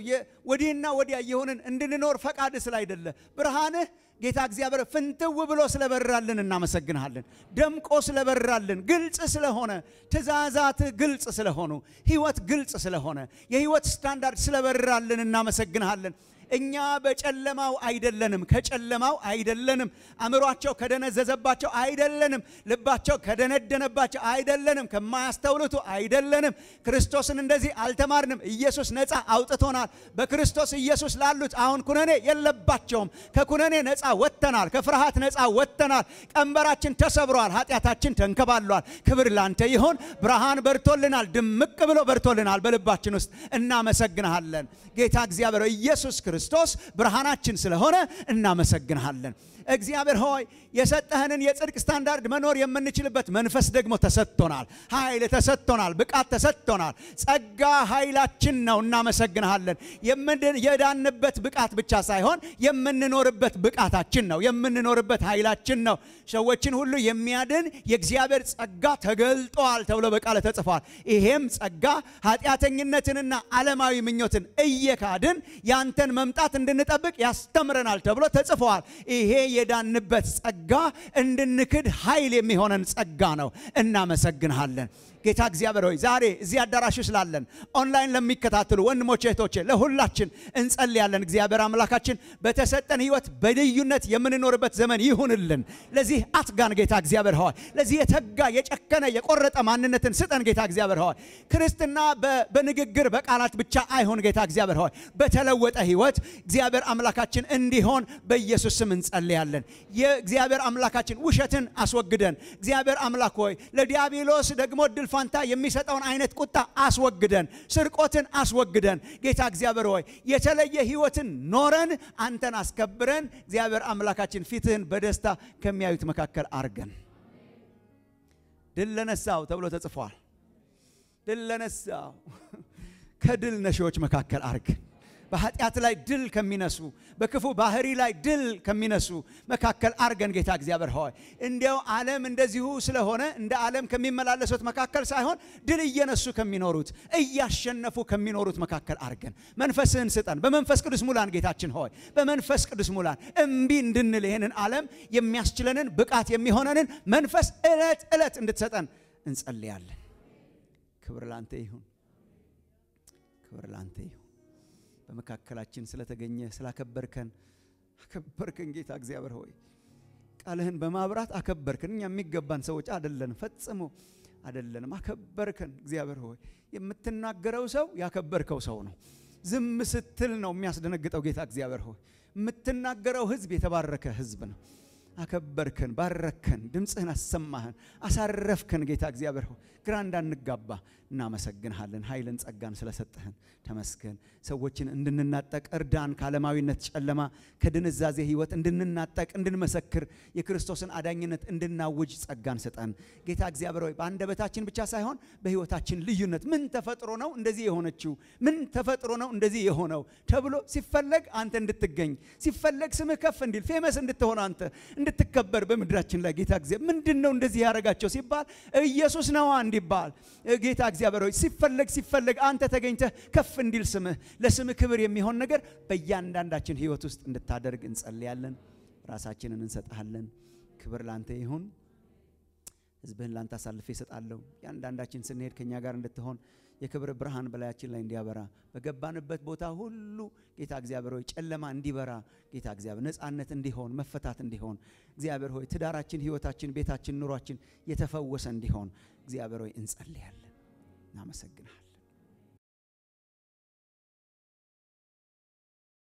ወዲህና ወዲያ የሆንን እንድንኖር ፈቃድ ስላይደለ ብርሃንህ ጌታ እግዚአብሔር ፍንትው ብሎ ስለበራልን እናመሰግንሃለን። ደምቆ ስለበራልን፣ ግልጽ ስለሆነ ትእዛዛትህ ግልጽ ስለሆኑ፣ ህይወት ግልጽ ስለሆነ፣ የህይወት ስታንዳርድ ስለበራልን እናመሰግንሃለን። እኛ በጨለማው አይደለንም፣ ከጨለማው አይደለንም። አእምሯቸው ከደነዘዘባቸው አይደለንም፣ ልባቸው ከደነደነባቸው አይደለንም፣ ከማያስተውልቱ አይደለንም። ክርስቶስን እንደዚህ አልተማርንም። ኢየሱስ ነፃ አውጥቶናል። በክርስቶስ ኢየሱስ ላሉት አሁን ኩነኔ የለባቸውም። ከኩነኔ ነፃ ወጥተናል። ከፍርሃት ነፃ ወጥተናል። ቀንበራችን ተሰብሯል። ኃጢአታችን ተንከባሏል። ክብር ላንተ ይሆን። ብርሃን በርቶልናል። ድምቅ ብሎ በርቶልናል። በልባችን ውስጥ እናመሰግንሃለን ጌታ እግዚአብሔር ኢየሱስ ክርስቶስ ክርስቶስ ብርሃናችን ስለሆነ እናመሰግንሃለን። እግዚአብሔር ሆይ የሰጠህንን የጽድቅ ስታንዳርድ መኖር የምንችልበት መንፈስ ደግሞ ተሰጥቶናል፣ ኃይል ተሰጥቶናል፣ ብቃት ተሰጥቶናል። ጸጋ ኃይላችን ነው። እናመሰግንሃለን። የዳንበት ብቃት ብቻ ሳይሆን የምንኖርበት ብቃታችን ነው፣ የምንኖርበት ኃይላችን ነው። ሰዎችን ሁሉ የሚያድን የእግዚአብሔር ጸጋ ተገልጧል ተብሎ በቃለ ተጽፏል። ይሄም ጸጋ ኃጢአተኝነትንና ዓለማዊ ምኞትን እየካድን ያንተን መምጣት እንድንጠብቅ ያስተምረናል ተብሎ ተጽፏል። ይሄ የዳንበት ጸጋ እንድንክድ ኃይል የሚሆነን ጸጋ ነው። እናመሰግንሃለን። ጌታ እግዚአብሔር ሆይ ዛሬ እዚህ አዳራሽ ስላለን ኦንላይን ለሚከታተሉ ወንድሞች እህቶቼ ለሁላችን እንጸልያለን። እግዚአብሔር አምላካችን በተሰጠን ህይወት በልዩነት የምንኖርበት ዘመን ይሁንልን። ለዚህ አትጋን ጌታ እግዚአብሔር ሆይ። ለዚህ የተጋ የጨከነ የቆረጠ ማንነትን ስጠን ጌታ እግዚአብሔር ሆይ። ክርስትና በንግግር በቃላት ብቻ አይሆን ጌታ እግዚአብሔር ሆይ። በተለወጠ ህይወት እግዚአብሔር አምላካችን እንዲሆን በኢየሱስ ስም እንጸልያለን። የእግዚአብሔር አምላካችን ውሸትን አስወግደን እግዚአብሔር አምላክ ሆይ ለዲያብሎስ ደግሞ ድል ፋንታ የሚሰጠውን አይነት ቁጣ አስወግደን፣ ስርቆትን አስወግደን። ጌታ እግዚአብሔር ሆይ የተለየ ህይወትን ኖረን አንተን አስከብረን እግዚአብሔር አምላካችን ፊትህን በደስታ ከሚያዩት መካከል አርገን። ድል ለነሳው ተብሎ ተጽፏል። ድል ለነሳው ከድል ነሺዎች መካከል አርገን በኃጢአት ላይ ድል ከሚነሱ በክፉ ባህሪ ላይ ድል ከሚነሱ መካከል አርገን ጌታ እግዚአብሔር ሆይ እንዲያው ዓለም እንደዚሁ ስለሆነ እንደ ዓለም ከሚመላለሱት መካከል ሳይሆን ድል እየነሱ ከሚኖሩት እያሸነፉ ከሚኖሩት መካከል አርገን መንፈስህን ስጠን። በመንፈስ ቅዱስ ሙላን ጌታችን ሆይ በመንፈስ ቅዱስ ሙላን። እምቢ እንድንል ይህንን ዓለም የሚያስችለንን ብቃት የሚሆነንን መንፈስ እለት እለት እንድትሰጠን እንጸልያለን። ክብር ላንተ ይሁን። ክብር ላንተ ይሁን። በመካከላችን ስለተገኘ ስላከበርከን አከበርከን ጌታ እግዚአብሔር ሆይ ቃልህን በማብራት አከበርከን። እኛ የሚገባን ሰዎች አደለን፣ ፈጽሞ አደለንም። አከበርከን እግዚአብሔር ሆይ የምትናገረው ሰው ያከበርከው ሰው ነው። ዝም ስትል ነው የሚያስደነግጠው ጌታ እግዚአብሔር ሆይ የምትናገረው ህዝብ የተባረከ ህዝብ ነው። አከበርከን፣ ባረከን፣ ድምፅህን አሰማህን፣ አሳረፍከን ጌታ እግዚአብሔር ሆይ ግራ እንዳንጋባ እናመሰግንሃለን። ኃይልን ጸጋን ስለሰጠህን ተመስገን። ሰዎችን እንድንናጠቅ እርዳን። ከዓለማዊነት ጨለማ፣ ከድንዛዜ ህይወት እንድንናጠቅ፣ እንድንመሰክር፣ የክርስቶስን አዳኝነት እንድናውጅ ጸጋን ስጠን። ጌታ እግዚአብሔር በአንደበታችን ብቻ ሳይሆን በህይወታችን ልዩነት ምን ተፈጥሮ ነው እንደዚህ የሆነችው? ምን ተፈጥሮ ነው እንደዚህ የሆነው ተብሎ ሲፈለግ አንተ እንድትገኝ ሲፈለግ ስምህ ከፍ እንዲል ፌመስ እንድትሆን አንተ እንድትከበር በምድራችን ላይ ጌታ እግዚአብሔር ምንድን ነው እንደዚህ ያደረጋቸው ሲባል ኢየሱስ ነዋ እንዲባል ጌታ እግዚአብሔር ሆይ ሲፈለግ ሲፈለግ አንተ ተገኝተህ ከፍ እንዲል ስምህ ለስምህ ክብር የሚሆን ነገር በእያንዳንዳችን ህይወት ውስጥ እንድታደርግ እንጸልያለን። ራሳችንን እንሰጥሃለን። ክብር ላንተ ይሁን። ህዝብህን ላንተ አሳልፌ እሰጣለሁ። እያንዳንዳችን ስንሄድ ከእኛ ጋር እንድትሆን የክብር ብርሃን በላያችን ላይ እንዲያበራ በገባንበት ቦታ ሁሉ ጌታ እግዚአብሔር ሆይ ጨለማ እንዲበራ ጌታ እግዚአብሔር ነፃነት እንዲሆን መፈታት እንዲሆን እግዚአብሔር ሆይ ትዳራችን፣ ህይወታችን፣ ቤታችን፣ ኑሯችን የተፈወሰ እንዲሆን እግዚአብሔር ሆይ እንጸልያለን። እናመሰግናል።